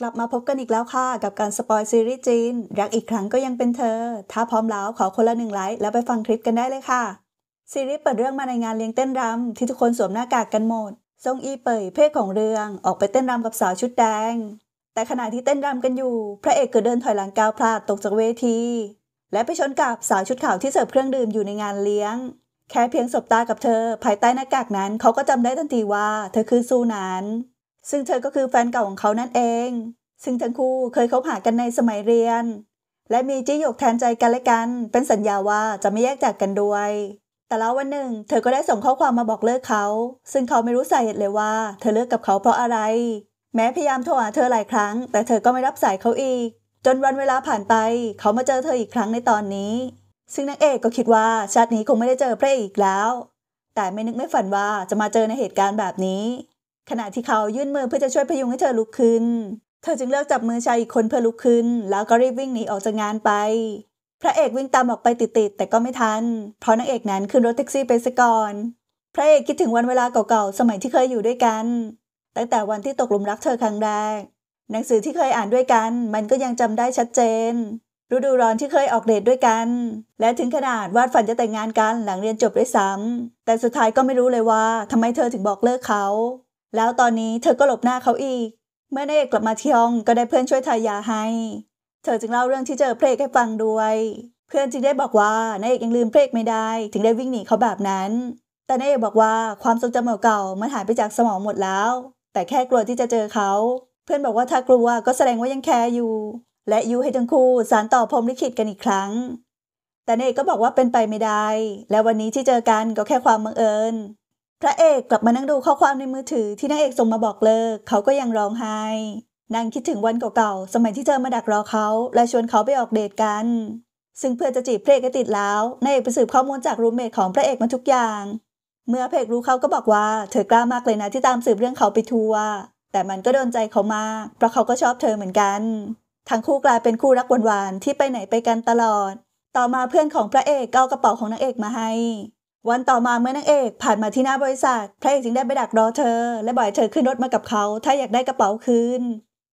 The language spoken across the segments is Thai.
กลับมาพบกันอีกแล้วค่ะกับการสปอยซีรีส์จีนรักอีกครั้งก็ยังเป็นเธอ ถ้าพร้อมแล้วขอคนละหนึ่งไลค์แล้วไปฟังคลิปกันได้เลยค่ะ ซีรีส์เปิดเรื่องมาในงานเลี้ยงเต้นรำ ที่ทุกคนสวมหน้ากากกันหมดซงอีเปยยเพศของเรื่อง ออกไปเต้นรำกับสาวชุดแดง แต่ขณะที่เต้นรำกันอยู่ พระเอกเกิดเดินถอยหลังก้าวพลาดตกจากเวที และไปชนกับสาวชุดขาวที่เสิร์ฟเครื่องดื่มอยู่ในงานเลี้ยง แค่เพียงสบตากับเธอ ภายใต้หน้ากากนั้นเขาก็จำได้ทันทีว่า เธอคือซูนันซึ่งเธอก็คือแฟนเก่าของเขานั่นเอง ซึ่งทั้งคู่เคยเคบหากันในสมัยเรียน และมีจี้หยกแทนใจกันและกัน เป็นสัญญาว่าจะไม่แยกจากกันด้วย แต่แล้ววันหนึ่ง เธอก็ได้ส่งข้อความมาบอกเลิกเขา ซึ่งเขาไม่รู้สาเหตุเลยว่า เธอเลิกกับเขาเพราะอะไร แม้พยายามโทรหาเธอหลายครั้ง แต่เธอก็ไม่รับสายเขาอีก จนวันเวลาผ่านไป เขามาเจอเธออีกครั้งในตอนนี้ ซึ่งนางเอกก็คิดว่าชาตินี้คงไม่ได้เจอพระเอกอีกแล้ว แต่ไม่นึกไม่ฝันว่าจะมาเจอในเหตุการณ์แบบนี้ขณะที่เขายื่นมือเพื่อจะช่วยพยุงให้เธอลุกขึ้น เธอจึงเลือกจับมือชายอีกคนเพื่อลุกขึ้น แล้วก็รีบวิ่งหนีออกจากงานไป พระเอกวิ่งตามออกไปติดๆ แต่ก็ไม่ทัน เพราะนางเอกนั้นขึ้นรถแท็กซี่ไปซะก่อนพระเอกคิดถึงวันเวลาเก่าๆ สมัยที่เคยอยู่ด้วยกัน ตั้งแต่วันที่ตกหลุมรักเธอครั้งแรก หนังสือที่เคยอ่านด้วยกันมันก็ยังจำได้ชัดเจน ฤดูร้อนที่เคยออกเดทด้วยกัน และถึงขนาดวาดฝันจะแต่งงานกันหลังเรียนจบด้วยซ้ำ แต่สุดท้ายก็ไม่รู้เลยว่าทำไมเธอถึงบอกเลิกเขาแล้วตอนนี้เธอก็หลบหน้าเขาอีก เมื่อได้กลับมาที่ห้องก็ได้เพื่อนช่วยทายาให้ เธอจึงเล่าเรื่องที่เจอเพลกให้ฟังด้วย เพื่อนจึงได้บอกว่านายเอกยังลืมเพลกไม่ได้ ถึงได้วิ่งหนีเขาแบบนั้น แต่นายเอกบอกว่า ความทรงจำเก่าๆมันหายไปจากสมองหมดแล้ว แต่แค่กลัวที่จะเจอเขา เพื่อนบอกว่าถ้ากลัวก็แสดงว่ายังแคร์อยู่ และยูให้ทั้งคู่สารต่อพรมลิขิตกันอีกครั้ง แต่นายเอกก็บอกว่าเป็นไปไม่ได้ และวันนี้ที่เจอกันก็แค่ความบังเอิญพระเอกกลับมานั่งดูข้อความในมือถือที่นางเอกส่งมาบอกเลิกเขาก็ยังร้องไห้นางคิดถึงวันเก่าๆสมัยที่เธอมาดักรอเขาและชวนเขาไปออกเดทกัน ซึ่งเพื่อจะจีบพระเอกติดแล้วนายเอกไปสืบข้อมูลจากรูมเมทของพระเอกมาทุกอย่าง เมื่อพรเพกรู้เขาก็บอกว่า เธอกล้ามากเลยนะที่ตามสืบเรื่องเขาไปทัวร์แต่มันก็โดนใจเขามากเพราะเขาก็ชอบเธอเหมือนกัน ทั้งคู่กลายเป็นคู่รักหวานๆที่ไปไหนไปกันตลอด ต่อมาเพื่อนของพระเอกกเอากระเป๋าของนางเอกมาให้วันต่อมาเมื่อนางเอก ผ่านมาที่หน้าบริษัทพระเอกจึงได้ไปดักรอเธอและบ่อยเธอขึ้นรถมากับเขา ถ้าอยากได้กระเป๋าคืน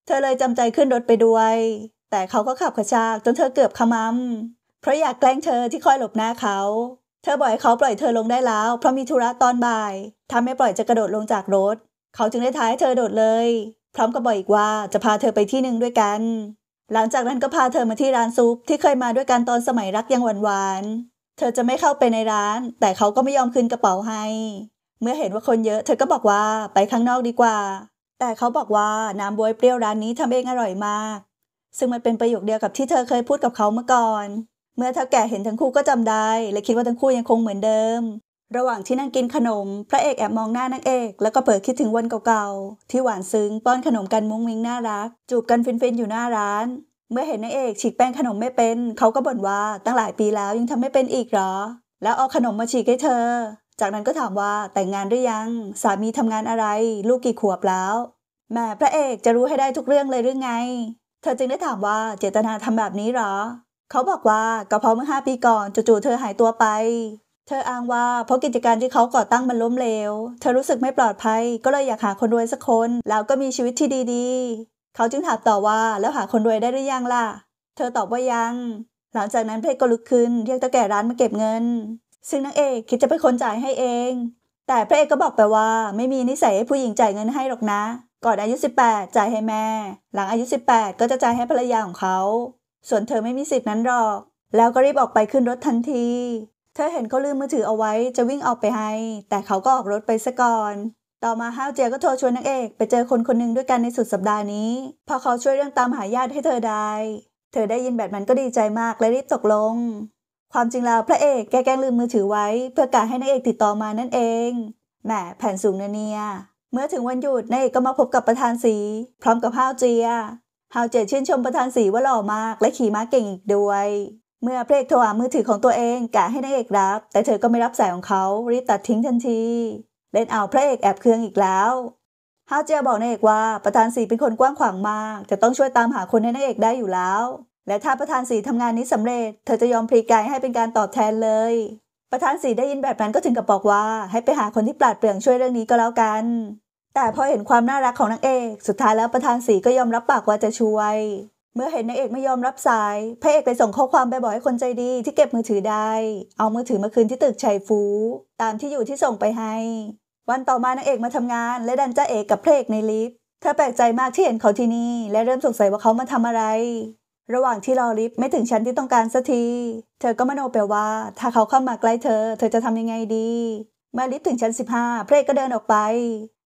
เธอเลยจำใจขึ้นรถไปด้วย แต่เขาก็ขับกระชากจนเธอเกือบขมำเพราะอยากแกล้งเธอที่คอยหลบหน้าเขา เธอบ่อยเขาปล่อยเธอลงได้แล้ว เพราะมีธุระตอนบ่ายทำให้ปล่อยจะกระโดดลงจากรถ เขาจึงได้ท้ายเธอโดดเลย พร้อมกับบอกอีกว่าจะพาเธอไปที่หนึ่งด้วยกัน หลังจากนั้นก็พาเธอมาที่ร้านซุปที่เคยมาด้วยกันตอนสมัยรักยังหวานนเธอจะไม่เข้าไปในร้านแต่เขาก็ไม่ยอมคืนกระเป๋าให้ เมื่อเห็นว่าคนเยอะเธอก็บอกว่าไปข้างนอกดีกว่า แต่เขาบอกว่าน้ำบวยเปรี้ยวร้านนี้ทำเองอร่อยมาก ซึ่งมันเป็นประโยคเดียวกับที่เธอเคยพูดกับเขาเมื่อก่อน เมื่อเธอแก่เห็นทั้งคู่ก็จำได้ และคิดว่าทั้งคู่ยังคงเหมือนเดิม ระหว่างที่นั่งกินขนม พระเอกแอบมองหน้านางเอกแล้วก็เผลอคิดถึงวันเก่าๆ ที่หวานซึ้งป้อนขนมกันมุ้งมิ้งน่ารัก จูบกันฟินๆอยู่หน้าร้านเมื่อเห็นนายเอกฉีกแป้งขนมไม่เป็นเขาก็บ่นว่าตั้งหลายปีแล้วยังทำไม่เป็นอีกหรอ แล้วเอาขนมมาฉีกให้เธอ จากนั้นก็ถามว่าแต่งงานหรือยัง สามีทำงานอะไรลูกกี่ขวบแล้ว แม่พระเอกจะรู้ให้ได้ทุกเรื่องเลยหรือไง เธอจึงได้ถามว่าเจตนาทำแบบนี้หรอ เขาบอกว่าก็เพราะเมื่อห้าปีก่อนจู่ๆเธอหายตัวไป เธออ้างว่าเพราะกิจการที่เขาก่อตั้งมันล้มเหลวเธอรู้สึกไม่ปลอดภัย ก็เลยอยากหาคนรวยสักคนแล้วก็มีชีวิตที่ดีๆเขาจึงถามต่อว่าแล้วหาคนรวยได้หรือยังล่ะ เธอตอบว่ายัง หลังจากนั้นเพชรก็ลุกขึ้นเรียกตาแก่ร้านมาเก็บเงิน ซึ่งนางเอกคิดจะเป็นคนจ่ายให้เอง แต่พระเอกก็บอกไปว่า ไม่มีนิสัยให้ผู้หญิงจ่ายเงินให้หรอกนะ ก่อนอายุ18จ่ายให้แม่ หลังอายุ18 ก็จะจ่ายให้ภรรยาของเขา ส่วนเธอไม่มีสิทธิ์นั้นหรอก แล้วก็รีบออกไปขึ้นรถทันที เธอเห็นเขาลืมมือถือเอาไว้จะวิ่งออกไปให้ แต่เขาก็ออกรถไปซะก่อนต่อมาฮาวเจียก็โทรชวนนางเอกไปเจอคนคนหนึ่งด้วยกันในสุดสัปดาห์นี้พอเขาช่วยเรื่องตามหาญาติให้เธอได้ เธอได้ยินแบบนั้นก็ดีใจมากและรีบตกลง ความจริงแล้วพระเอกแกแกล้งลืมมือถือไว้ เพื่อการให้นางเอกติดต่อมานั่นเอง แหมแผนสูงนะเนี่ยเมื่อถึงวันหยุดนางเอกก็มาพบกับประธานสี พร้อมกับฮาวเจียฮาวเจชื่นชมประธานสีว่าหล่อมากและขี่ม้าเก่งอีกด้วย เมื่อเอกโทรหามือถือของตัวเองกะให้นางเอกรับ แต่เธอก็ไม่รับสายของเขารีบตัดทิ้งทันทีเล่นเอาพระเอกแอบเคืองอีกแล้วฮาเจียบอกนายเอกว่าประธานสีเป็นคนกว้างขวางมาก จะต้องช่วยตามหาคนให้นายเอกได้อยู่แล้ว และถ้าประธานสีทำงานนี้สำเร็จ เธอจะยอมพลีกายให้เป็นการตอบแทนเลย ประธานสีได้ยินแบบนั้นก็ถึงกับบอกว่าให้ไปหาคนที่ปราดเปรื่องช่วยเรื่องนี้ก็แล้วกัน แต่พอเห็นความน่ารักของนางเอก สุดท้ายแล้วประธานสีก็ยอมรับปากว่าจะช่วย เมื่อเห็นนางเอกไม่ยอมรับสาย พระเอกเลยส่งข้อความไปบอกให้คนใจดีที่เก็บมือถือได้ เอามือถือมาคืนที่ตึกชัยฟู ตามที่อยู่ที่ส่งไปให้วันต่อมานางเอกมาทำงานและดันจ้าเอกกับพระเอกในลิฟต์เธอแปลกใจมากที่เห็นเขาที่นี่ และเริ่มสงสัยว่าเขามาทำอะไร ระหว่างที่รอลิฟต์ไม่ถึงชั้นที่ต้องการสักที เธอก็มโนไปว่า ถ้าเขาเข้ามาใกล้เธอ เธอจะทำยังไงดีเมื่อลิฟต์ถึงชั้น 15พระเอกก็เดินออกไป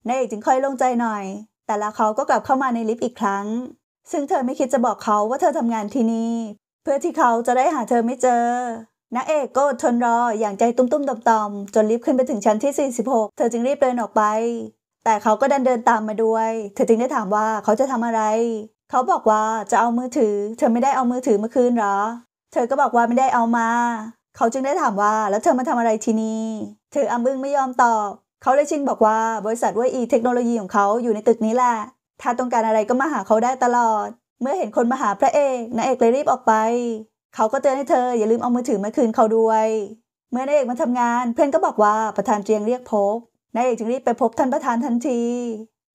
นายเอกจึงค่อยโล่งใจหน่อย แต่แล้วเขาก็กลับเข้ามาในลิฟต์อีกครั้ง ซึ่งเธอไม่คิดจะบอกเขาว่าเธอทำงานที่นี่ เพื่อที่เขาจะได้หาเธอไม่เจอนาเอกก็ทนรออย่างใจตุ้มๆต่อมๆจนลิฟต์ขึ้นไปถึงชั้นที่46เธอจึงรีบเดินออกไป แต่เขาก็ดันเดินตามมาด้วย เธอจึงได้ถามว่าเขาจะทำอะไร เขาบอกว่าจะเอามือถือ เธอไม่ได้เอามือถือมาคืนหรอเธอก็บอกว่าไม่ได้เอามา เขาจึงได้ถามว่าแล้วเธอมาทำอะไรที่นี่เธออำอึ้งไม่ยอมตอบ เขาเลยชิงบอกว่าบริษัทวีไอีเทคโนโลยีของเขาอยู่ในตึกนี้แหละ ถ้าต้องการอะไรก็มาหาเขาได้ตลอด เมื่อเห็นคนมาหาพระเอกนาเอกเลยรีบออกไปเขาก็เตือนให้ เธออย่าลืมเอามือถือมาคืนเขาด้วย เมื่อ นายเอกมาทำงานเพื่อนก็บอกว่าประธานเจียงเรียกพบนายเอกจึงรีบไปพบท่านประธานทันที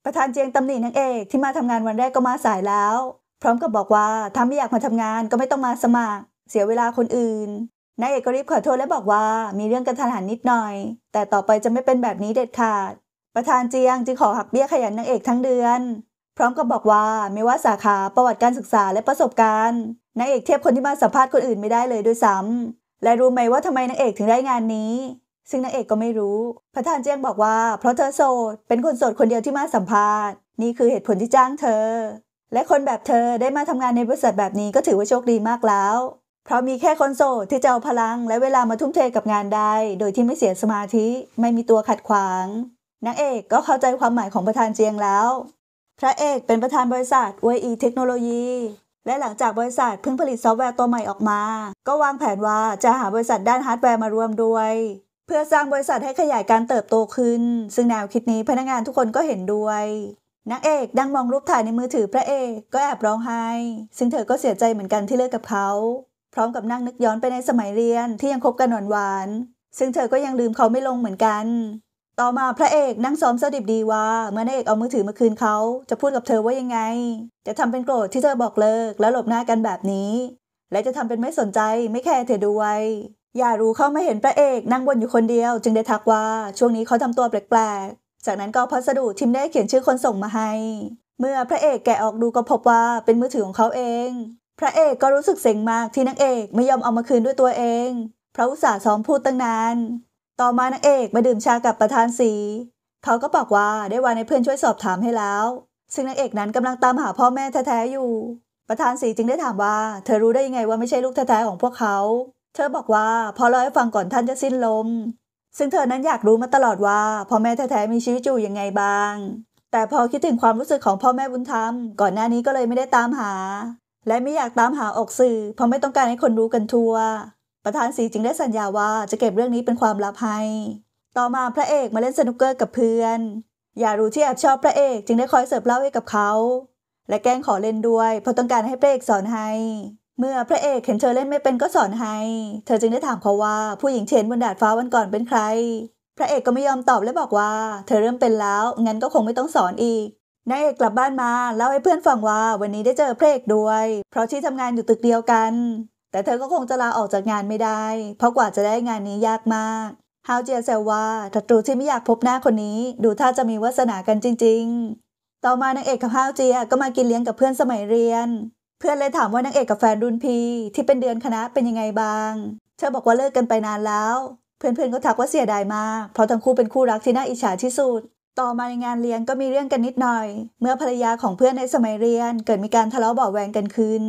ประธานเจียงตำหนินางเอก ที่มาทำงานวันแรกก็มาสายแล้ว พร้อมกับบอกว่าถ้าไม่อยากมาทำงานก็ไม่ต้องมาสมัคร เสียเวลาคนอื่นนายเอกก็รีบขอโทษและบอกว่า มีเรื่องกระทันหันนิดหน่อย แต่ต่อไปจะไม่เป็นแบบนี้เด็ดขาด ประธานเจียง จึงขอหักเบี้ยขยันนางเอกทั้งเดือน พร้อมกับบอกว่าไม่ว่าสาขาประวัติการศึกษาและประสบการณ์นางเอกเทียบคนที่มาสัมภาษณ์คนอื่นไม่ได้เลยด้วยซ้ำและรู้ไหมว่าทำไมนางเอกถึงได้งานนี้ ซึ่งนางเอกก็ไม่รู้พระธานเจียงบอกว่าเพราะเธอโสดเป็นคนโสดคนเดียวที่มาสัมภาษณ์นี่คือเหตุผลที่จ้างเธอ และคนแบบเธอได้มาทำงานในบริษัทแบบนี้ก็ถือว่าโชคดีมากแล้ว เพราะมีแค่คนโสดที่จะเอาพลัง และเวลามาทุ่มเทกับงานได้ โดยที่ไม่เสียสมาธิไม่มีตัวขัดขวาง นางเอกก็เข้าใจความหมายของประธานเจียงแล้ว พระเอกเป็นประธานบริษัทเวอีเทคโนโลยีและหลังจากบริษัทเพิ่งผลิตซอฟต์แวร์ตัวใหม่ออกมา ก็วางแผนว่าจะหาบริษัทด้านฮาร์ดแวร์มาร่วมด้วย เพื่อสร้างบริษัทให้ขยายการเติบโตขึ้น ซึ่งแนวคิดนี้พนักงานทุกคนก็เห็นด้วยนางเอกดังมองรูปถ่ายในมือถือพระเอกก็แอบร้องไห้ ซึ่งเธอก็เสียใจเหมือนกันที่เลิกกับเขา พร้อมกับนั่งนึกย้อนไปในสมัยเรียนที่ยังคบกันหวานๆซึ่งเธอก็ยังลืมเขาไม่ลงเหมือนกันต่อมาพระเอกนั่งซ้อมสดิบดีว่าเมื่อนายเอกเอามือถือมาคืนเขาจะพูดกับเธอว่ายังไง จะทำเป็นโกรธที่เธอบอกเลิกแล้วหลบหน้ากันแบบนี้ และจะทำเป็นไม่สนใจไม่แคร์เธอด้วยอย่ารู้เข้าไม่เห็นพระเอกนั่งบนอยู่คนเดียวจึงได้ทักว่าช่วงนี้เขาทำตัวแปลกๆ จากนั้นก็พัสดุทิมได้เขียนชื่อคนส่งมาให้ เมื่อพระเอกแกะออกดูก็พบว่าเป็นมือถือของเขาเอง พระเอกก็รู้สึกเสงมากที่นางเอกไม่ยอมเอามาคืนด้วยตัวเองเพราะอุตส่าห์ซ้อมพูดตั้งนานต่อมานางเอกมาดื่มชากับประธานสี เขาก็บอกว่าได้วานให้เพื่อนช่วยสอบถามให้แล้ว ซึ่งนางเอกนั้นกำลังตามหาพ่อแม่แท้ๆอยู่ ประธานสีจึงได้ถามว่าเธอรู้ได้ยังไงว่าไม่ใช่ลูกแท้ๆของพวกเขา เธอบอกว่าพอเล่าให้ฟังก่อนท่านจะสิ้นลม ซึ่งเธอนั้นอยากรู้มาตลอดว่าพ่อแม่แท้ๆมีชีวิตอยู่ยังไงบ้าง แต่พอคิดถึงความรู้สึกของพ่อแม่บุญธรรม ก่อนหน้านี้ก็เลยไม่ได้ตามหา และไม่อยากตามหาออกสื่อเพราะไม่ต้องการให้คนรู้กันทั่วประธานสีจึงได้สัญญาว่าจะเก็บเรื่องนี้เป็นความลับให้ ต่อมาพระเอกมาเล่นสนุกเกอร์กับเพื่อน อยารู้ที่แอบชอบพระเอกจึงได้คอยเสิร์ฟเหล้าให้กับเขา และแกล้งขอเล่นด้วยเพราะต้องการให้พระเอกสอนให้ เมื่อพระเอกเห็นเธอเล่นไม่เป็นก็สอนให้ เธอจึงได้ถามเขาว่าผู้หญิงเชนบนดาดฟ้าวันก่อนเป็นใคร พระเอกก็ไม่ยอมตอบและบอกว่าเธอเริ่มเป็นแล้ว งั้นก็คงไม่ต้องสอนอีก นายเอกกลับบ้านมาเล่าให้เพื่อนฟังว่าวันนี้ได้เจอพระเอกด้วย เพราะที่ทำงานอยู่ตึกเดียวกันแต่เธอก็คงจะลาออกจากงานไม่ได้ เพราะกว่าจะได้งานนี้ยากมากฮาวเจียแซวว่าศัตรูที่ไม่อยากพบหน้าคนนี้ ดูท่าจะมีวาสนากันจริง ๆ ต่อมานางเอกกับฮาวเจียก็มากินเลี้ยงกับเพื่อนสมัยเรียน เพื่อนเลยถามว่านางเอกกับแฟนรุ่นพีที่เป็นเดือนคณะเป็นยังไงบ้าง เธอบอกว่าเลิกกันไปนานแล้ว เพื่อนๆก็ทักว่าเสียดายมากเพราะทั้งคู่เป็นคู่รักที่น่าอิจฉาที่สุด ต่อมาในงานเลี้ยงก็มีเรื่องกันนิดหน่อย เมื่อภรรยาของเพื่อนในสมัยเรียนเกิดมีการทะเลาะเบาแวงกันขึ้น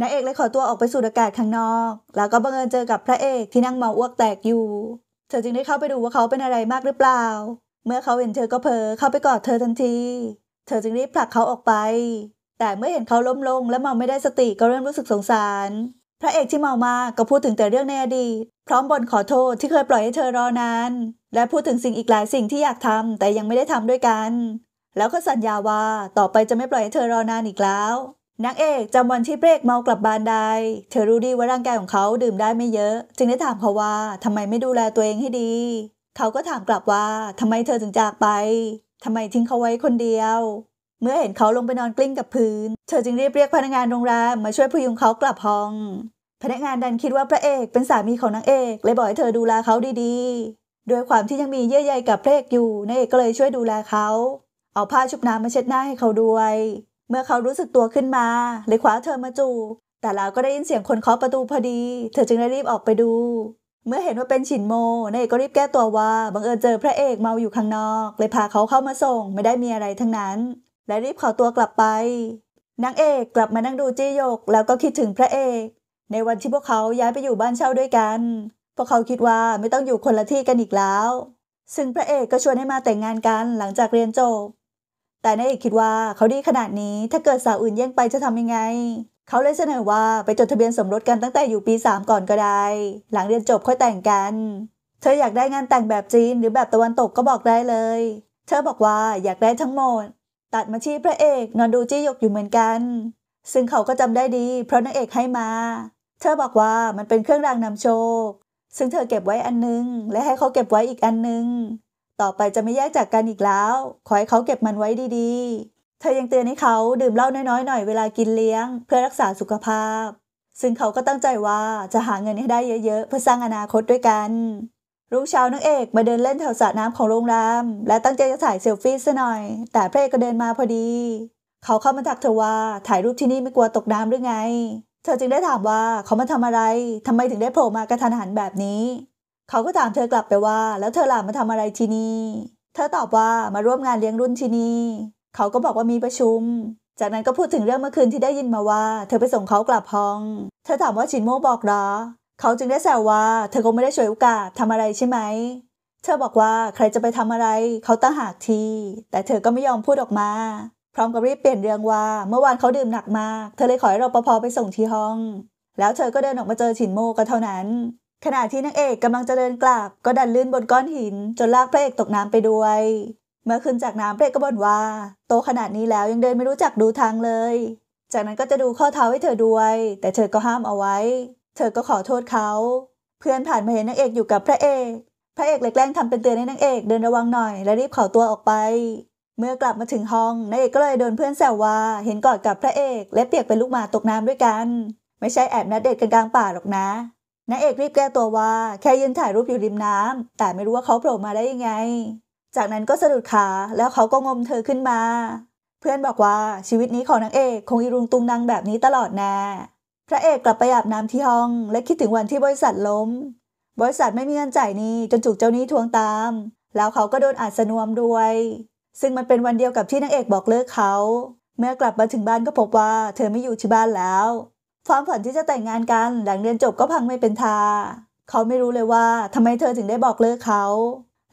นายเอกเลยขอตัวออกไปสูดอากาศข้างนอก แล้วก็บังเอิญเจอกับพระเอกที่นั่งเมาอ้วกแตกอยู่ เธอจึงได้เข้าไปดูว่าเขาเป็นอะไรมากหรือเปล่า เมื่อเขาเห็นเธอก็เผลอเข้าไปกอดเธอทันที เธอจึงรีบผลักเขาออกไป แต่เมื่อเห็นเขาล้มลงและเมาไม่ได้สติก็เริ่มรู้สึกสงสาร พระเอกที่เมามาก็พูดถึงแต่เรื่องในอดีต พร้อมบ่นขอโทษที่เคยปล่อยให้เธอรอนาน และพูดถึงสิ่งอีกหลายสิ่งที่อยากทำแต่ยังไม่ได้ทำด้วยกัน แล้วก็สัญญาว่าต่อไปจะไม่ปล่อยให้เธอรอนานอีกแล้วนางเอกจำวันที่เบรกเมากลับบ้านได้ เธอรู้ดีว่าร่างกายของเขาดื่มได้ไม่เยอะ จึงได้ถามเขาว่า ทำไมไม่ดูแลตัวเองให้ดี เขาก็ถามกลับว่าทำไมเธอถึงจากไป ทำไมทิ้งเขาไว้คนเดียว เมื่อเห็นเขาลงไปนอนกลิ้งกับพื้น เธอจึงรีบเรียกพนักงานโรงแรมมาช่วยพยุงเขากลับห้อง พนักงานดันคิดว่าพระเอกเป็นสามีของนางเอก เลยบอกให้เธอดูแลเขาดีๆ โดยความที่ยังมีเยื่อใยกับพระเอกอยู่นางเอกก็เลยช่วยดูแลเขา เอาผ้าชุบน้ำมาเช็ดหน้าให้เขาด้วยเมื่อเขารู้สึกตัวขึ้นมาเลยคว้าเธอมาจูบแต่แล้วก็ได้ยินเสียงคนเคาะประตูพอดี เธอจึงได้รีบออกไปดู เมื่อเห็นว่าเป็นฉินโมนายเอกก็รีบแก้ตัวว่าบังเอิญเจอพระเอกเมาอยู่ข้างนอก เลยพาเขาเข้ามาส่งไม่ได้มีอะไรทั้งนั้น และรีบขอตัวกลับไปนางเอกกลับมานั่งดูจี้ยก แล้วก็คิดถึงพระเอก ในวันที่พวกเขาย้ายไปอยู่บ้านเช่าด้วยกัน พวกเขาคิดว่าไม่ต้องอยู่คนละที่กันอีกแล้ว ซึ่งพระเอกก็ชวนให้มาแต่งงานกันหลังจากเรียนจบแต่นายเอกคิดว่าเขาดีขนาดนี้ถ้าเกิดสาวอื่นแย่งไปจะทำยังไง เขาเลยเสนอว่าไปจดทะเบียนสมรสกันตั้งแต่อยู่ปี 3 ก่อนก็ได้ หลังเรียนจบค่อยแต่งกัน เธออยากได้งานแต่งแบบจีน หรือแบบตะวันตกก็บอกได้เลย เธอบอกว่าอยากได้ทั้งหมด ตัดมาชี้พระเอกนอนดูจี้ยกอยู่เหมือนกัน ซึ่งเขาก็จำได้ดี เพราะนางเอกให้มา เธอบอกว่ามันเป็นเครื่องรางนำโชค ซึ่งเธอเก็บไว้อันนึง และให้เขาเก็บไว้อีกอันนึงต่อไปจะไม่แยกจากกันอีกแล้ว ขอให้เขาเก็บมันไว้ดีๆ เธอยังเตือนให้เขาดื่มเหล้าน้อยๆ หน่อยเวลากินเลี้ยง เพื่อรักษาสุขภาพ ซึ่งเขาก็ตั้งใจว่าจะหาเงินให้ได้เยอะๆ เพื่อสร้างอนาคตด้วยกันรุ่งเช้านางเอกมาเดินเล่นแถวสระน้ำของโรงแรมและตั้งใจจะถ่ายเซลฟี่ซะหน่อย แต่พระเอกก็เดินมาพอดี เขาเข้ามาทักเธอว่าถ่ายรูปที่นี่ไม่กลัวตกน้ำหรือไง เธอจึงได้ถามว่าเขามาทำอะไร ทำไมถึงได้โผล่มากระทันหันแบบนี้เขาก็ถามเธอกลับไปว่า แล้วเธอล่ะมาทำอะไรที่นี่เธอตอบว่ามาร่วมงานเลี้ยงรุ่นที่นี่ เขาก็บอกว่ามีประชุม จากนั้นก็พูดถึงเรื่องเมื่อคืนที่ได้ยินมาว่า เธอไปส่งเขากลับห้องเธอถามว่าชินโมบอกหรอ เขาจึงได้แซวว่า เธอคงไม่ได้ช่วยโอกาสทำอะไรใช่ไหมเธอบอกว่าใครจะไปทำอะไรเขาตั้งหากที แต่เธอก็ไม่ยอมพูดออกมา พร้อมกับรีบเปลี่ยนเรื่องว่าเมื่อวานเขาดื่มหนักมากเธอเลยขอให้รปภไปส่งที่ห้อง แล้วเธอก็เดินออกมาเจอชินโมก็เท่านั้นขณะที่นางเอกกำลังจะเดินกลับก็ดันลื่นบนก้อนหินจนลากพระเอกตกน้ำไปด้วย เมื่อขึ้นจากน้ำพระเอกก็บ่นว่า โตขนาดนี้แล้วยังเดินไม่รู้จักดูทางเลย จากนั้นก็จะดูข้อเท้าให้เธอด้วย แต่เธอก็ห้ามเอาไว้ เธอก็ขอโทษเขา เพื่อนผ่านมาเห็นนางเอกอยู่กับพระเอก พระเอกเลยแกล้งทำเป็นเตือนให้นางเอกเดินระวังหน่อยและรีบขอตัวออกไป เมื่อกลับมาถึงห้องนางเอกก็เลยโดนเพื่อนแซวว่า เห็นกอดกับพระเอกและเปียกเป็นลูกหมาตกน้ำด้วยกัน ไม่ใช่แอบนัดเดทกันกลางป่าหรอกนะนายเอกรีบแก้ตัวว่า แค่ยืนถ่ายรูปอยู่ริมน้ำแต่ไม่รู้ว่าเขาโผล่มาได้ยังไง จากนั้นก็สะดุดขาแล้วเขาก็งมเธอขึ้นมา เพื่อนบอกว่าชีวิตนี้ของนางเอกคงอีรุงตุงนางแบบนี้ตลอดแน่ พระเอกกลับไปอาบน้ำที่ห้องและคิดถึงวันที่บริษัทล้ม บริษัทไม่มีเงินจ่ายนี้จนถูกเจ้านี้ทวงตาม แล้วเขาก็โดนอัดสนวมด้วย ซึ่งมันเป็นวันเดียวกับที่นางเอกบอกเลิกเขา เมื่อกลับมาถึงบ้านก็พบว่าเธอไม่อยู่ที่บ้านแล้วความฝันที่จะแต่งงานกันหลังเรียนจบก็พังไม่เป็นทา เขาไม่รู้เลยว่าทำไมเธอถึงได้บอกเลิกเขา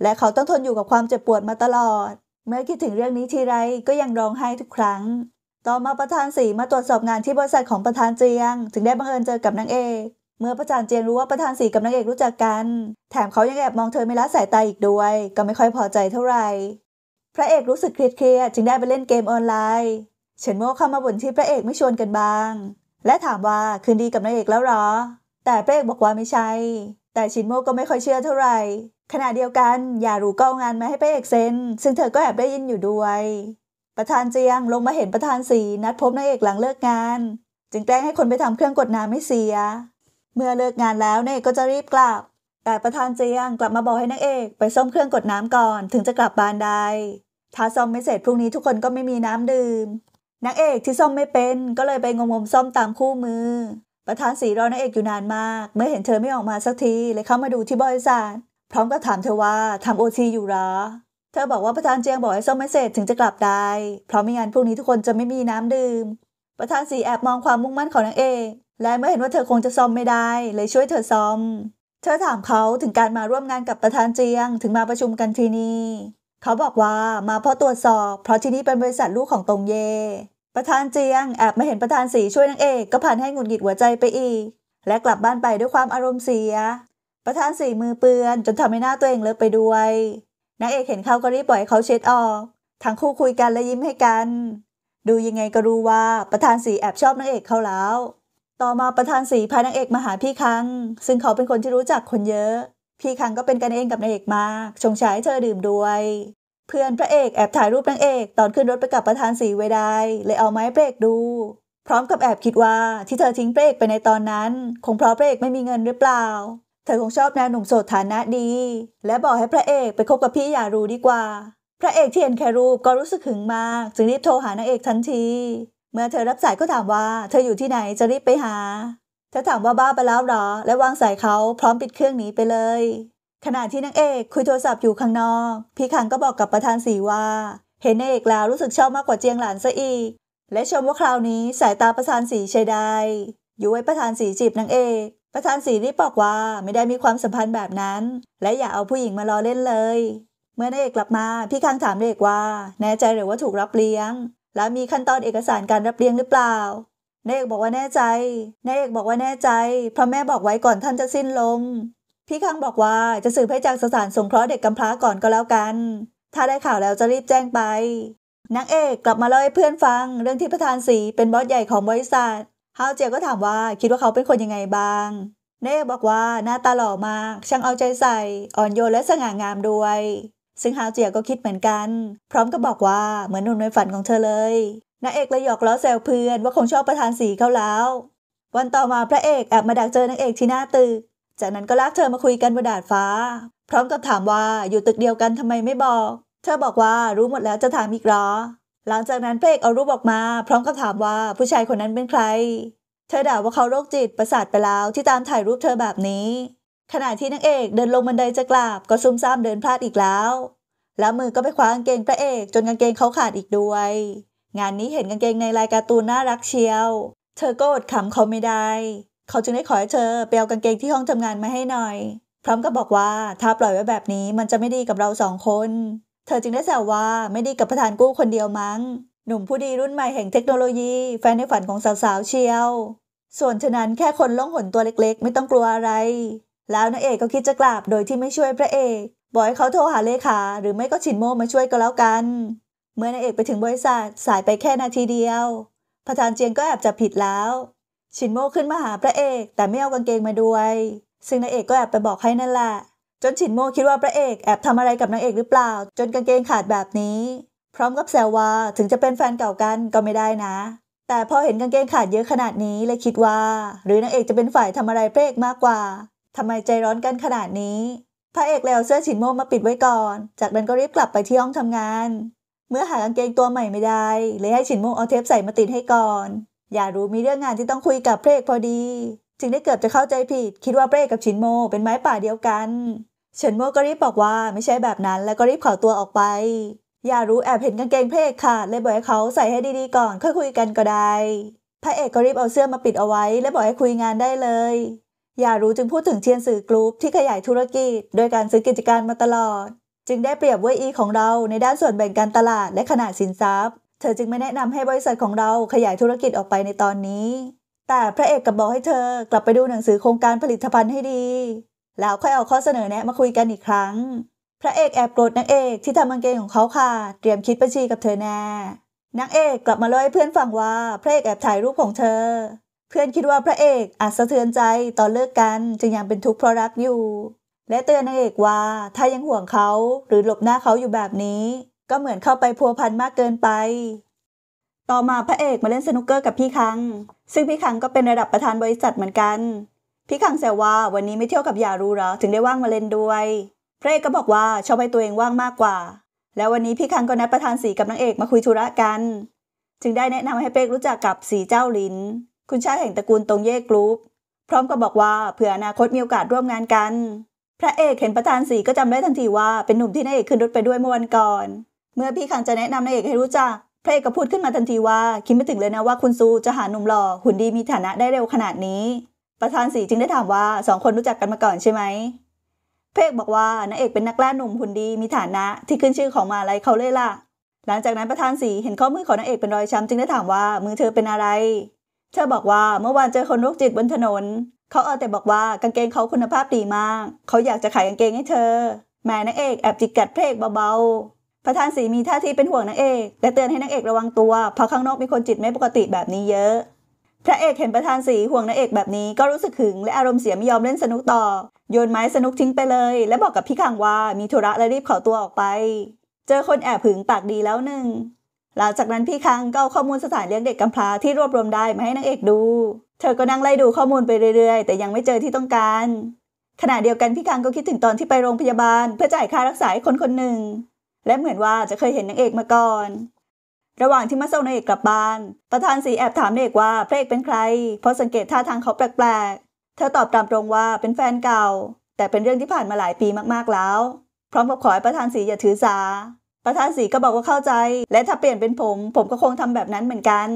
และเขาต้องทนอยู่กับความเจ็บปวดมาตลอด เมื่อคิดถึงเรื่องนี้ทีไรก็ยังร้องไห้ทุกครั้ง ต่อมาประธานสีมาตรวจสอบงานที่บริษัทของประธานเจียง ถึงได้บังเอิญเจอกับนางเอก เมื่อประธานเจียงรู้ว่าประธานสีกับนางเอกรู้จักกัน แถมเขายังแอบมองเธอไม่ละสายตาอีกด้วย ก็ไม่ค่อยพอใจเท่าไหร่ พระเอกรู้สึกเครียดๆจึงได้ไปเล่นเกมออนไลน์ เฉินโม่เข้ามาบ่นที่พระเอกไม่ชวนกันบ้างและถามว่าคืนดีกับนายเอกแล้วหรอ แต่เป้กบอกว่าไม่ใช่ แต่ชินโมก็ไม่ค่อยเชื่อเท่าไหร่ขณะเดียวกันอย่ารูก็เอางานมาให้เปรกเซ็นซึ่งเธอก็แอบได้ยินอยู่ด้วย ประธานเจียงลงมาเห็นประธานสีนัดพบนายเอกหลังเลิกงาน จึงแกล้งให้คนไปทำเครื่องกดน้ำให้เสีย เมื่อเลิกงานแล้วนายเอกก็จะรีบกลับแต่ประธานเจียงกลับมาบอกให้นากเอกไปซ่อมเครื่องกดน้ำก่อนถึงจะกลับบ้านได้ถ้าซ่อมไม่เสร็จพรุ่งนี้ทุกคนก็ไม่มีน้ำดื่มนางเอกที่ซ่อมไม่เป็นก็เลยไปงมงมซ่อมตามคู่มือ ประธานสีรอนางเอกอยู่นานมาก เมื่อเห็นเธอไม่ออกมาสักที เลยเข้ามาดูที่บริษัทพร้อมกับถามเธอว่าทำโอทีอยู่หรอเธอบอกว่าประธานเจียงบอกให้ซ่อมไม่เสร็จถึงจะกลับได้ เพราะไม่งั้นพรุ่งนี้ทุกคนจะไม่มีน้ำดื่มประธานสีแอบมองความมุ่งมั่นของนางเอกและเมื่อเห็นว่าเธอคงจะซ่อมไม่ได้เลยช่วยเธอซ่อม เธอถามเขาถึงการมาร่วมงานกับประธานเจียง ถึงมาประชุมกันที่นี่เขาบอกว่ามาเพราะตรวจสอบ เพราะที่นี่เป็นบริษัทลูกของตงเย ประธานเจียงแอบมาเห็นประธานสีช่วยนางเอก ก็ผ่านให้งุนหงิดหัวใจไปอีก และกลับบ้านไปด้วยความอารมณ์เสีย ประธานสีมือเปื้อนจนทำให้หน้าตัวเองเลอะไปด้วยนางเอกเห็นเขาก็รีบปล่อยเขาเช็ดออก ทั้งคู่คุยกันและยิ้มให้กัน ดูยังไงก็รู้ว่าประธานสีแอบชอบนางเอกเขาแล้วต่อมาประธานสีพานางเอกมาหาพี่คังซึ่งเขาเป็นคนที่รู้จักคนเยอะพี่คังก็เป็นกันเองกับนางเอกมาก ชงชายเธอดื่มด้วย เพื่อนพระเอกแอบถ่ายรูปนางเอกตอนขึ้นรถไปกับประธานสีไว้ได้เลยเอาไม้เปรกดู พร้อมกับแอบคิดว่าที่เธอทิ้งปรกไปในตอนนั้นคงเพราะพระเอกไม่มีเงินหรือเปล่า เธอคงชอบแนวหนุ่มโสดฐานะดี และบอกให้พระเอกไปคบกับพี่อย่ารู้ดีกว่า พระเอกที่เห็นแค่รูปก็รู้สึกหึงมากจึงรีบโทรหานางเอกทันที เมื่อเธอรับสายก็ถามว่า เธออยู่ที่ไหนจะรีบไปหาถ้าถามว่าบ้าไปแล้วหรอ และวางสายเขาพร้อมปิดเครื่องหนีไปเลยขณะที่นางเอก คุยโทรศัพท์อยู่ข้างนอกพี่คังก็บอกกับประธานสีว่าเห็นนงเอกแล้วรู้สึกชอบมากกว่าเจียงหลานซะอีกและชมว่าคราวนี้สายตาประธานสีใช้ได้ยู่ว้ประธานสีจีบนางเอกประธานสีรีบบอกว่าไม่ได้มีความสัมพันธ์แบบนั้น และอย่าเอาผู้หญิงมาล้อเล่นเลย เมื่อนางเอกกลับมา พี่คังถามนงเอกว่า แน่ใจหรือว่าถูกรับเลี้ยง และมีขั้นตอนเอกสารการรับเลี้ยงหรือเปล่านายเอกบอกว่าแน่ใจนายเอกบอกว่าแน่ใจ เพราะแม่บอกไว้ก่อนท่านจะสิ้นลม พี่ข้างบอกว่าจะสืบให้จากสสารสงเคราะห์เด็กกำพร้าก่อนก็แล้วกัน ถ้าได้ข่าวแล้วจะรีบแจ้งไปนางเอกกลับมาเล่าให้เพื่อนฟังเรื่องที่ประธานสีเป็นบอสใหญ่ของบริษัทฮาวเจียก็ถามว่าคิดว่าเขาเป็นคนยังไงบ้าง เนกบอกว่าหน้าตาหล่อมากช่างเอาใจใส่ อ่อนโยนและสง่างามด้วย ซึ่งฮาวเจียก็คิดเหมือนกัน พร้อมกับบอกว่าเหมือนหนุ่มในฝันของเธอเลยนางเอกเลยหยอกล้อแซวเพื่อนว่าคงชอบประธานสีเขาแล้ว วันต่อมาพระเอกแอบมาดักเจอนางเอกที่หน้าตึก จากนั้นก็ลากเธอมาคุยกันบนดาดฟ้า พร้อมกับถามว่าอยู่ตึกเดียวกันทำไมไม่บอก เธอบอกว่ารู้หมดแล้วจะถามอีกรอหลังจากนั้นพระเอกเอารูปออกมาพร้อมกับถามว่าผู้ชายคนนั้นเป็นใคร เธอด่าว่าเขาโรคจิตประสาทไปแล้วที่ตามถ่ายรูปเธอแบบนี้ ขณะที่นางเอกเดินลงบันไดจะกราบก็ซุ่มซ่ามเดินพลาดอีกแล้ว แล้วมือก็ไปคว้ากางเกงพระเอกจนกางเกงเขาขาดอีกด้วยงานนี้เห็นกางเกงในลายการ์ตูนน่ารักเชียว เธอก็อดขำเขาไม่ได้ เขาจึงได้ขอให้เธอไปเอากางเกงที่ห้องทำงานมาให้หน่อย พร้อมกับบอกว่าถ้าปล่อยไว้แบบนี้มันจะไม่ดีกับเราสองคน เธอจึงได้แซวว่าไม่ดีกับประธานกู้คนเดียวมั้ง หนุ่มผู้ดีรุ่นใหม่แห่งเทคโนโลยีแฟนในฝันของสาวๆเชียว ส่วนฉะนั้นแค่คนล่องหนตัวเล็ก ๆ ไม่ต้องกลัวอะไร แล้วนางเอกก็คิดจะกราบโดยที่ไม่ช่วยพระเอก บอกให้เขาโทรหาเลขา หรือไม่ก็ฉินโมมาช่วยก็แล้วกันเมื่อนายเอกไปถึงบริษัทสายไปแค่นาทีเดียว ประธานเจียงก็แอบจับผิดแล้ว ชินโมขึ้นมาหาพระเอก แต่ไม่เอากางเกงมาด้วย ซึ่งนายเอกก็แอบไปบอกให้นั่นแหละ จนชินโมคิดว่าพระเอกแอบทำอะไรกับนางเอกหรือเปล่า จนกางเกงขาดแบบนี้ พร้อมกับแซวว่าถึงจะเป็นแฟนเก่ากันก็ไม่ได้นะ แต่พอเห็นกางเกงขาดเยอะขนาดนี้เลยคิดว่า หรือนางเอกจะเป็นฝ่ายทำอะไรพระเอกมากกว่าทำไมใจร้อนกันขนาดนี้ พระเอกเล้เเสื้อชินโมมาปิดไว้ก่อน จากนั้นก็รีบกลับไปที่ห้องทำงานเมื่อหากางเกงตัวใหม่ไม่ได้เลยให้ฉินมงเอาเทปใส่มาติดให้ก่อน อย่ารู้มีเรื่องงานที่ต้องคุยกับเพลกพอดี จึงได้เกือบจะเข้าใจผิดคิดว่าเพลกกับฉินโมเป็นไม้ป่าเดียวกันฉินโมก็รีบบอกว่าไม่ใช่แบบนั้นแล้วก็รีบขอตัวออกไป อย่ารู้แอบเห็นกางเกงเพลกค่ะเลยบอกให้เขาใส่ให้ดีๆก่อนค่อยคุยกันก็ได้ พระเอกก็รีบเอาเสื้อมาปิดเอาไว้ และบอกให้คุยงานได้เลย อย่ารู้จึงพูดถึงเชียนสื่อกรุ๊ปที่ขยายธุรกิจ โดยการซื้อกิจการมาตลอดจึงได้เปรียบเวยอีของเราในด้านส่วนแบ่งการตลาดและขนาดสินทรัพย์ เธอจึงไม่แนะนำให้บริษัทของเราขยายธุรกิจออกไปในตอนนี้ แต่พระเอกกับบอกให้เธอกลับไปดูหนังสือโครงการผลิตภัณฑ์ให้ดี แล้วค่อยเอาข้อเสนอแนะมาคุยกันอีกครั้ง พระเอกแอบโกรธนางเอกที่ทำกางเกงของเขาค่ะ เตรียมคิดบัญชีกับเธอแน่นางเอกกลับมาเล่าให้เพื่อนฟังว่าพระเอกแอบถ่ายรูปของเธอ เพื่อนคิดว่าพระเอกอาจสะเทือนใจตอนเลิกกันจึงยังเป็นทุกข์เพราะรักอยู่และเตือนนางเอกว่า ถ้ายังห่วงเขา หรือหลบหน้าเขาอยู่แบบนี้ ก็เหมือนเข้าไปพัวพันมากเกินไป ต่อมาพระเอกมาเล่นสนุกเกอร์กับพี่คังซึ่งพี่คังก็เป็นระดับประธานบริษัทเหมือนกัน พี่คังแซวว่าวันนี้ไม่เที่ยวกับยารู้หรอ ถึงได้ว่างมาเล่นด้วย พระเอกก็บอกว่าชอบให้ตัวเองว่างมากกว่า แล้ววันนี้พี่คังก็นัดประธานสีกับนางเอกมาคุยธุระกัน จึงได้แนะนำให้เป๊กรู้จักกับสีเจ้าลิ้น คุณชายแห่งตระกูลตรงเย่กรุ๊ป พร้อมกับบอกว่าเผื่ออนาคตมีโอกาสร่วมงานกันพระเอกเห็นประธานสีก็จำได้ทันทีว่าเป็นหนุ่มที่นายเอกขึ้นรถไปด้วยเมื่อวันก่อน เมื่อพี่ขังจะแนะนำนายเอกให้รู้จักพระเอกก็พูดขึ้นมาทันทีว่าคิดไม่ถึงเลยนะว่าคุณซูจะหาหนุ่มหล่อหุ่นดีมีฐานะได้เร็วขนาดนี้ ประธานสีจึงได้ถามว่าสองคนรู้จักกันมาก่อนใช่ไหมพระเอกบอกว่านายเอกเป็นนักล่าหนุ่มหุ่นดีมีฐานะที่ขึ้นชื่อของมาลัยเขาเลยล่ะ หลังจากนั้นประธานสีเห็นข้อมือของนายเอกเป็นรอยช้ำจึงได้ถามว่ามือเธอเป็นอะไร เธอบอกว่าเมื่อวานเจอคนโรคจิตบนถนนเขาเอาแต่บอกว่ากางเกงเขาคุณภาพดีมาก เขาอยากจะขายกางเกงให้เธอ แม่นางเอกแอบจิกกัดเพลงเกเบาๆประธานสีมีท่าทีเป็นห่วงนางเอก และเตือนให้นางเอกระวังตัว เพราะข้างนอกมีคนจิตไม่ปกติแบบนี้เยอะ พระเอกเห็นประธานสีห่วงนางเอกแบบนี้ก็รู้สึกหึง และอารมณ์เสียไม่ยอมเล่นสนุกต่อ โยนไม้สนุกทิ้งไปเลย และบอกกับพี่ขังว่ามีธุระและรีบขอตัวออกไป เจอคนแอบหึงปากดีแล้วหนึ่งหลังจากนั้นพี่คังก็เอาข้อมูลสถานเลี้ยงเด็กกำพร้าที่รวบรวมได้มาให้นางเอกดู เธอก็นั่งไล่ดูข้อมูลไปเรื่อยๆ แต่ยังไม่เจอที่ต้องการ ขณะเดียวกันพี่คังก็คิดถึงตอนที่ไปโรงพยาบาลเพื่อจ่ายค่ารักษาให้คนคนหนึ่ง และเหมือนว่าจะเคยเห็นนางเอกมาก่อน ระหว่างที่มาส่งนางเอกกลับบ้าน ประธานสีแอบถามนางเอกว่าพระเอกเป็นใครเพราะสังเกตท่าทางเขาแปลกๆเธอตอบตามตรงว่าเป็นแฟนเก่า แต่เป็นเรื่องที่ผ่านมาหลายปีมากๆแล้ว พร้อมกับขอให้ประธานสีอย่าถือสาประธานสีก็บอกว่าเข้าใจ และถ้าเปลี่ยนเป็นผม ผมก็คงทำแบบนั้นเหมือนกัน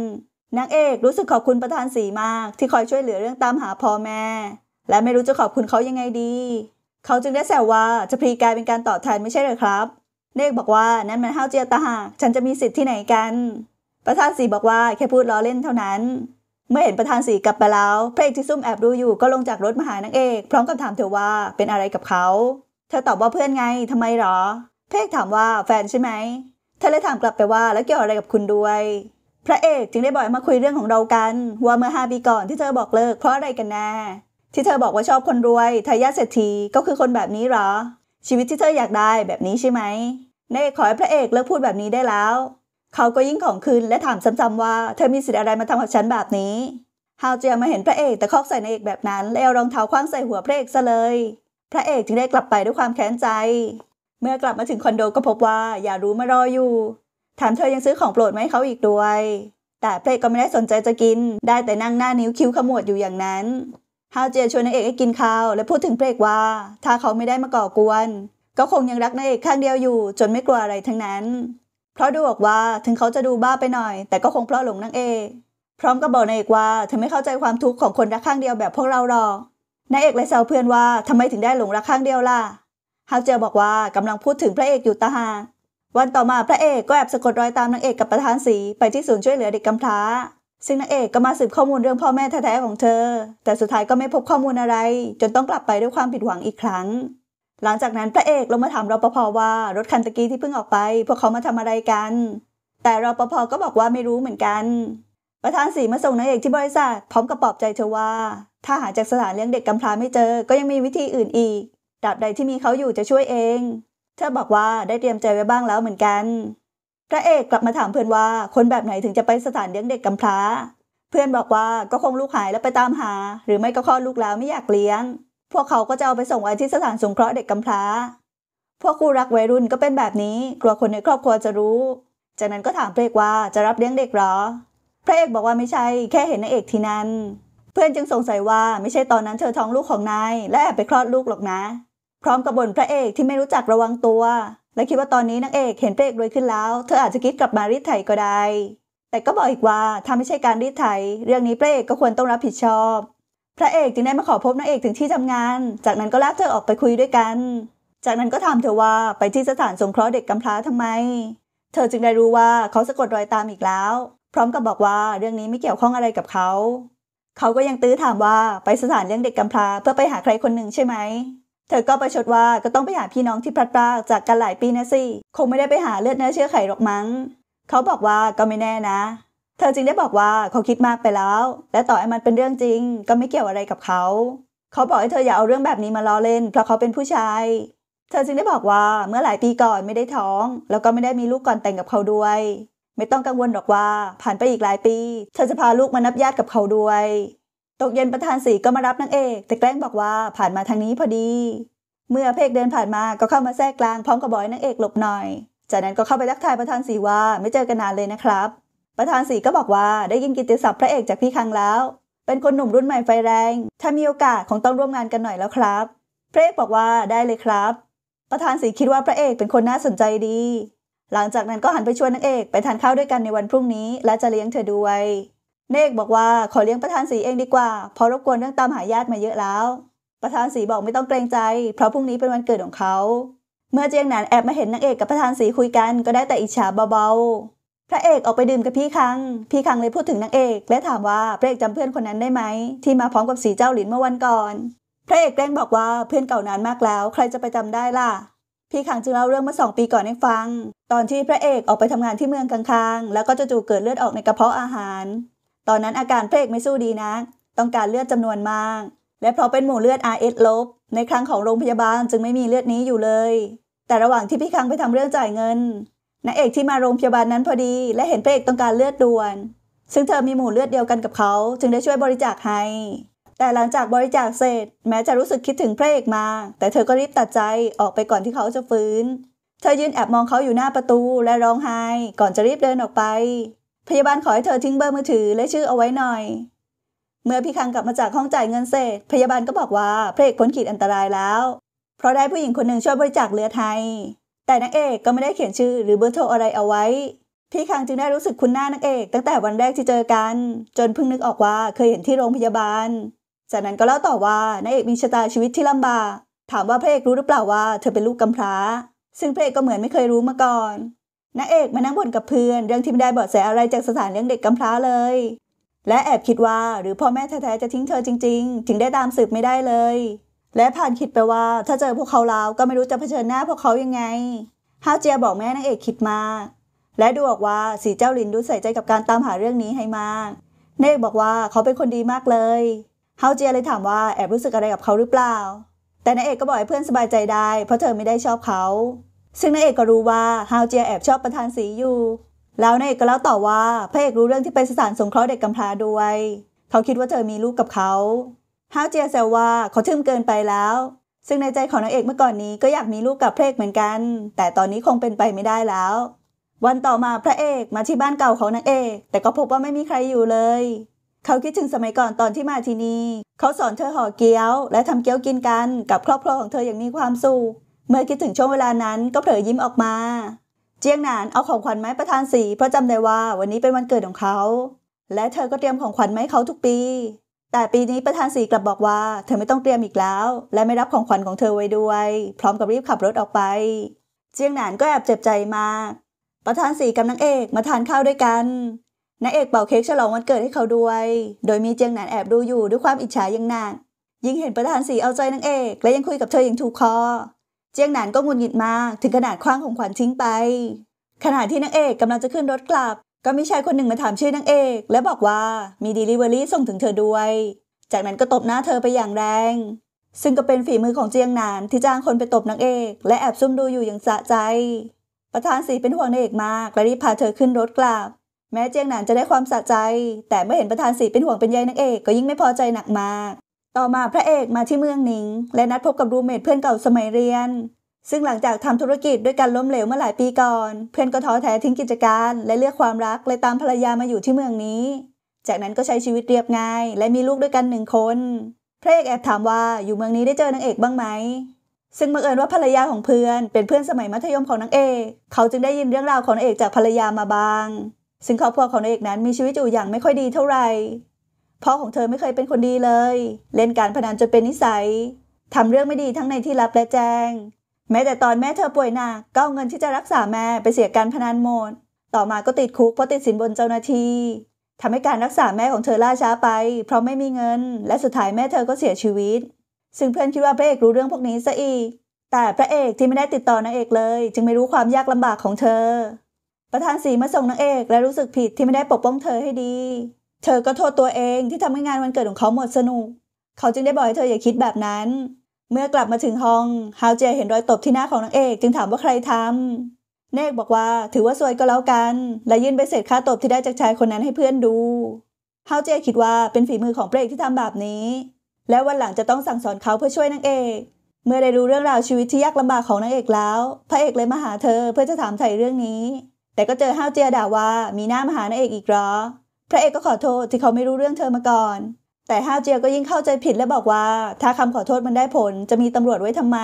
นางเอกรู้สึกขอบคุณประธานสีมากที่คอยช่วยเหลือเรื่องตามหาพ่อแม่ และไม่รู้จะขอบคุณเขายังไงดี เขาจึงได้แซวว่าจะพรีกายเป็นการตอบแทนไม่ใช่หรือครับเนกบอกว่านั่นมันห้าวเจียตาหากฉันจะมีสิทธิ์ที่ไหนกัน ประธานสีบอกว่าแค่พูดล้อเล่นเท่านั้น เมื่อเห็นประธานสีกลับไปแล้วพระเอกที่ซุ่มแอบดูอยู่ก็ลงจากรถมาหานางเอกพร้อมกับถามเธอว่าเป็นอะไรกับเขาเธอตอบว่าเพื่อนไงทำไมหรอพระเอกถามว่าแฟนใช่ไหม เธอเลยถามกลับไปว่าแล้วเกี่ยวอะไรกับคุณด้วย พระเอกจึงได้บอกมาคุยเรื่องของเรากัน ว่าเมื่อห้าปีก่อนที่เธอบอกเลิกเพราะอะไรกันแน่ ที่เธอบอกว่าชอบคนรวย ทายาทเศรษฐีก็คือคนแบบนี้หรอ ชีวิตที่เธออยากได้แบบนี้ใช่ไหมนยขอให้พระเอกเลิกพูดแบบนี้ได้แล้ว เขาก็ยิ่งของคืนและถามซ้ำๆว่า เธอมีสิทธิ์อะไรมาทำกับฉันแบบนี้ฮาวเจียมาเห็นพระเอกแต่คอกใส่ในเอกแบบนั้นแล้วรองเท้าคว้างใส่หัวพระเอกซะเลย พระเอกจึงได้กลับไปด้วยความแค้นใจเมื่อกลับมาถึงคอนโดก็พบว่าอย่ารู้มารออยู่ ถามเธอยังซื้อของโปรดไหมเขาอีกด้วย แต่เพลก็ไม่ได้สนใจจะกิน ได้แต่นั่งหน้านิ้วคิ้วขมวดอยู่อย่างนั้นฮาวเจียชวนนายเอกให้กินข้าวและพูดถึงเพลกว่า ถ้าเขาไม่ได้มาก่อกวน ก็คงยังรักนายเอกข้างเดียวอยู่ จนไม่กลัวอะไรทั้งนั้น เพราะดูบอกว่าถึงเขาจะดูบ้าไปหน่อย แต่ก็คงเพราะหลงนางเอก พร้อมกับบอกนายเอกว่าเธอไม่เข้าใจความทุกข์ของคนรักข้างเดียวแบบพวกเราหรอกนายเอกเลยแซวเพื่อนว่าทำไมถึงได้หลงรักข้างเดียวล่ะฮาเจลบอกว่ากำลังพูดถึงพระเอกอยู่ตาหาวันต่อมาพระเอกก็แอบสะกดรอยตามนางเอกกับประธานสีไปที่ศูนย์ช่วยเหลือเด็กกำพร้า ซึ่งนางเอกก็มาสืบข้อมูลเรื่องพ่อแม่แท้ๆของเธอ แต่สุดท้ายก็ไม่พบข้อมูลอะไร จนต้องกลับไปด้วยความผิดหวังอีกครั้ง หลังจากนั้นพระเอกลงมาถามรปภว่ารถคันตะกี้ที่เพิ่งออกไป พวกเขามาทำอะไรกัน แต่รปภก็บอกว่าไม่รู้เหมือนกัน ประธานสีมาส่งนางเอกที่บริษัทพร้อมกับปลอบใจเธอว่า ถ้าหาจากสถานเลี้ยงเด็กกำพร้าไม่เจอก็ยังมีวิธีอื่นอีกตราบใดที่มีเขาอยู่จะช่วยเอง เธอบอกว่าได้เตรียมใจไว้บ้างแล้วเหมือนกัน พระเอกกลับมาถามเพื่อนว่า คนแบบไหนถึงจะไปสถานเลี้ยงเด็กกำพร้า เพื่อนบอกว่าก็คงลูกหายแล้วไปตามหา หรือไม่ก็คลอดลูกแล้วไม่อยากเลี้ยง พวกเขาก็จะเอาไปส่งไว้ที่สถานสงเคราะห์เด็กกำพร้า พวกคู่รักวัยรุ่นก็เป็นแบบนี้ กลัวคนในครอบครัวจะรู้ จากนั้นก็ถามพระเอกว่าจะรับเลี้ยงเด็กหรอ พระเอกบอกว่าไม่ใช่ แค่เห็นนางเอกที่นั่นเพื่อนจึงสงสัยว่าไม่ใช่ตอนนั้นเธอท้องลูกของนายและแอบไปคลอดลูกหรอกนะพร้อมกับบ่นพระเอกที่ไม่รู้จักระวังตัว และคิดว่าตอนนี้นางเอกเห็นพระเอกรวยขึ้นแล้ว เธออาจจะคิดกลับมารีดไถก็ได้ แต่ก็บอกอีกว่าถ้าไม่ใช่การรีดไถเรื่องนี้พระเอกก็ควรต้องรับผิดชอบ พระเอกจึงได้มาขอพบนางเอกถึงที่ทำงาน จากนั้นก็ลากเธอออกไปคุยด้วยกัน จากนั้นก็ถามเธอว่าไปที่สถานสงเคราะห์เด็กกำพร้าทำไมเธอจึงได้รู้ว่าเขาสะกดรอยตามอีกแล้ว พร้อมกับบอกว่าเรื่องนี้ไม่เกี่ยวข้องอะไรกับเขาเขาก็ยังตื้อถามว่าไปสถานเลี้ยงเด็กกำพร้าเพื่อไปหาใครคนหนึ่งใช่ไหมธอก็ ประชดว่าก็ต้องไปหาพี่น้องที่พลัดพรากจากกันหลายปีนะสิคงไม่ได้ไปหาเลือดเนื้อเชื้อไขหรอกมั้ง เขาบอกว่าก็ไม่แน่นะ เธอจึงได้บอกว่าเขาคิดมากไปแล้ว และต่อให้มันเป็นเรื่องจริงก็ไม่เกี่ยวอะไรกับเขา เขาบอกให้เธออย่าเอาเรื่องแบบนี้มาล้อเล่น เพราะเขาเป็นผู้ชายเธอจึงได้บอกว่าเมื่อหลายปีก่อนไม่ได้ท้อง แล้วก็ไม่ได้มีลูกก่อนแต่งกับเขาด้วย ไม่ต้องกังวลหรอกว่าผ่านไปอีกหลายปี เธอจะพาลูกมานับญาติกับเขาด้วยตกเย็นประธานสีก็มารับนางเอก แต่แกล้งบอกว่าผ่านมาทางนี้พอดี เมื่อเพกเดินผ่านมาก็เข้ามาแทรกกลางพร้อมกับบอยนางเอกหลบหน่อยจากนั้นก็เข้าไปทักทายประธานสีว่าไม่เจอกันนานเลยนะครับ ประธานสีก็บอกว่าได้ยินกิตติศัพท์พระเอกจากพี่คังแล้ว เป็นคนหนุ่มรุ่นใหม่ไฟแรง ถ้ามีโอกาสคงต้องร่วมงานกันหน่อยแล้วครับพระเอกบอกว่าได้เลยครับ ประธานสีคิดว่าพระเอกเป็นคนน่าสนใจดี หลังจากนั้นก็หันไปชวนนางเอก ไปทานข้าวด้วยกันในวันพรุ่งนี้และจะเลี้ยงเธอด้วยเนกบอกว่า ขอเลี้ยงประธานสีเองดีกว่าเพราะรบกวนเรื่องตามหาญาติมาเยอะแล้ว ประธานสีบอกไม่ต้องเกรงใจ เพราะพรุ่งนี้เป็นวันเกิดของเขา เมื่อเจียงหนานแอบมาเห็นนางเอกกับประธานสีคุยกันก็ได้แต่อิจฉาเบาๆ พระเอกออกไปดื่มกับพี่คัง พี่คังเลยพูดถึงนางเอก และถามว่าพระเอกจำเพื่อนคนนั้นได้ไหมที่มาพร้อมกับสีเจ้าหลินเมื่อวันก่อน พระเอกแกล้งบอกว่าเพื่อนเก่านานมากแล้ว ใครจะไปจำได้ล่ะ พี่ขังจึงเล่าเรื่องมาสองปีก่อนให้ฟังตอนที่พระเอกออกไปทำงานที่เมืองกลางๆแล้วก็จะจู่เกิดเลือดออกในกระเพาะอาหารตอนนั้นอาการพระเอกไม่สู้ดีนะ ต้องการเลือดจำนวนมาก และเพราะเป็นหมู่เลือด RS ลบ ในครั้งของโรงพยาบาลจึงไม่มีเลือดนี้อยู่เลย แต่ระหว่างที่พี่คังไปทำเรื่องจ่ายเงินนางเอกที่มาโรงพยาบาลนั้นพอดี และเห็นพระเอกต้องการเลือดด่วน ซึ่งเธอมีหมู่เลือดเดียวกันกับเขา จึงได้ช่วยบริจาคให้ แต่หลังจากบริจาคเสร็จแม้จะรู้สึกคิดถึงพระเอกมาแต่เธอก็รีบตัดใจออกไปก่อนที่เขาจะฟื้น เธอยืนแอบมองเขาอยู่หน้าประตูและร้องไห้ ก่อนจะรีบเดินออกไปพยาบาลขอให้เธอทิ้งเบอร์มือถือและชื่อเอาไว้หน่อย เมื่อพี่คังกลับมาจากห้องจ่ายเงินเสร็จพยาบาลก็บอกว่าพระเอกพ้นขีดอันตรายแล้ว เพราะได้ผู้หญิงคนหนึ่งช่วยบริจาคเลือดไทยแต่นางเอกก็ไม่ได้เขียนชื่อหรือเบอร์โทรอะไรเอาไว้ พี่คังจึงได้รู้สึกคุ้นหน้านางเอก ตั้งแต่วันแรกที่เจอกัน จนเพิ่งนึกออกว่าเคยเห็นที่โรงพยาบาลจากนั้นก็เล่าต่อว่านางเอกมีชะตาชีวิตที่ลำบากถามว่าพระเอกรู้หรือเปล่าว่าเธอเป็นลูกกำพร้า ซึ่งพระเอกก็เหมือนไม่เคยรู้มาก่อนนาเอกมานั่งบนกับเพื่อนเรื่องที่ไม่ได้เบาะแสอะไรจากสถานเลี้ยงเด็กกำพร้าเลย และแอบคิดว่าหรือพ่อแม่แท้ๆจะทิ้งเธอจริงๆถึงได้ตามสืบไม่ได้เลย และผ่านคิดไปว่าถ้าเจอพวกเขาแล้วก็ไม่รู้จะเผชิญหน้าพวกเขายังไงฮาเจียบอกแม่นางเอกคิดมากและดูออกว่าสีเจ้าลินดูใส่ใจกับการตามหาเรื่องนี้ให้มากเนกบอกว่าเขาเป็นคนดีมากเลยเฮาเจียเลยถามว่าแอบรู้สึกอะไรกับเขาหรือเปล่า แต่นางเอกก็บอกให้เพื่อนสบายใจได้เพราะเธอไม่ได้ชอบเขาซึ่งนายเอกก็รู้ว่าฮาวเจียแอบชอบประธานสีอยู่ แล้วนายเอกก็เล่าต่อว่าพระเอกรู้เรื่องที่ไปสถานสงเคราะห์เด็กกำพร้าด้วย เขาคิดว่าเธอมีลูกกับเขาฮาวเจียแซวว่าเขาทึ่มเกินไปแล้ว ซึ่งในใจของนางเอกเมื่อก่อนนี้ก็อยากมีลูกกับพระเอกเหมือนกัน แต่ตอนนี้คงเป็นไปไม่ได้แล้ว วันต่อมาพระเอกมาที่บ้านเก่าของนางเอก แต่ก็พบว่าไม่มีใครอยู่เลย เขาคิดถึงสมัยก่อนตอนที่มาที่นี่ เขาสอนเธอห่อเกี๊ยวและทำเกี๊ยวกินกันกับครอบครัวของเธออย่างมีความสุขเมื่อคิดถึงช่วงเวลานั้นก็เผลอยิ้มออกมา เจียงหนานเอาของขวัญไม้ประธานสีเพราะจำได้ว่าวันนี้เป็นวันเกิดของเขา และเธอก็เตรียมของขวัญไม้เขาทุกปี แต่ปีนี้ประธานสีกลับบอกว่า เธอไม่ต้องเตรียมอีกแล้ว และไม่รับของขวัญของเธอไว้ด้วย พร้อมกับรีบขับรถออกไป เจียงหนานก็แอบเจ็บใจมาก ประธานสีกับนางเอกมาทานข้าวด้วยกัน นางเอกเป่าเค้กฉลองวันเกิดให้เขาด้วย โดยมีเจียงหนานแอบดูอยู่ด้วยความอิจฉาอย่างหนักยิ่งเห็นประธานสีเอาใจนางเอก และยังคุยกับเธออย่างถูกคอเจียงหนานก็งุนหงิดมากถึงขนาดคว้างของขวัญทิ้งไปขณะที่นางเอกกำลังจะขึ้นรถกลับ ก็มีชายคนหนึ่งมาถามชื่อนางเอกและบอกว่ามีดีลิเวอรี่ส่งถึงเธอด้วย จากนั้นก็ตบหน้าเธอไปอย่างแรง ซึ่งก็เป็นฝีมือของเจียงหนานที่จ้างคนไปตบนางเอกและแอบซุ่มดูอยู่อย่างสะใจ ประธานสีเป็นห่วงนางเอกมากและรีบพาเธอขึ้นรถกลับ แม้เจียงหนานจะได้ความสะใจ แต่เมื่อเห็นประธานสีเป็นห่วงเป็นใยนางเอกก็ยิ่งไม่พอใจหนักมากต่อมาพระเอกมาที่เมืองหนิง และนัดพบกับรูเมทเพื่อนเก่าสมัยเรียน ซึ่งหลังจากทำธุรกิจด้วยการล้มเหลวเมื่อหลายปีก่อน เพื่อนก็ท้อแท้ทิ้งกิจการและเลือกความรักเลยตามภรรยามาอยู่ที่เมืองนี้ จากนั้นก็ใช้ชีวิตเรียบง่าย และมีลูกด้วยกันหนึ่งคนพระเอกแอบถามว่าอยู่เมืองนี้ได้เจอนางเอกบ้างไหม ซึ่งบังเอิญว่าภรรยาของเพื่อน เป็นเพื่อนสมัยมัธยมของนางเอกเขาจึงได้ยินเรื่องราวของนางเอกจากภรรยามาบ้าง ซึ่งครอบครัวของนางเอกนั้นมีชีวิตอยู่อย่างไม่ค่อยดีเท่าไหร่พ่อของเธอไม่เคยเป็นคนดีเลย เล่นการพนันจนเป็นนิสัยทำเรื่องไม่ดีทั้งในที่ลับและแจ้ง แม้แต่ตอนแม่เธอป่วยหนักก็เอาเงินที่จะรักษาแม่ไปเสียการพนันหมด ต่อมาก็ติดคุกเพราะติดสินบนเจ้าหน้าที่ทำให้การรักษาแม่ของเธอล่าช้าไป เพราะไม่มีเงิน และสุดท้ายแม่เธอก็เสียชีวิต ซึ่งเพื่อนคิดว่าพระเอกรู้เรื่องพวกนี้ซะอีกแต่พระเอกที่ไม่ได้ติดต่อนางเอกเลย จึงไม่รู้ความยากลำบากของเธอ ประธานสีมาส่งนางเอกและรู้สึกผิดที่ไม่ได้ปกป้องเธอให้ดีเธอก็โทษตัวเองที่ทำให้งานวันเกิดของเขาหมดสนุก เขาจึงได้บอกให้เธออย่าคิดแบบนั้น เมื่อกลับมาถึงห้องฮาวเจเห็นรอยตบที่หน้าของนางเอกจึงถามว่าใครทำเนกบอกว่าถือว่าสวยก็แล้วกัน และยื่นไปเศษค่าตบที่ได้จากชายคนนั้นให้เพื่อนดูฮาวเจคิดว่าเป็นฝีมือของพระเอกที่ทำแบบนี้ และวันหลังจะต้องสั่งสอนเขาเพื่อช่วยนางเอก เมื่อได้รู้เรื่องราวชีวิตที่ยากลำบากของนางเอกแล้ว พระเอกเลยมาหาเธอเพื่อจะถามไถ่เรื่องนี้ แต่ก็เจอฮาวเจียด่าว่ามีหน้ามาหานางเอกอีกหรอพระเอกก็ขอโทษที่เขาไม่รู้เรื่องเธอมาก่อน แต่ฮาวเจียก็ยิ่งเข้าใจผิดและบอกว่า ถ้าคำขอโทษมันได้ผลจะมีตำรวจไว้ทำไม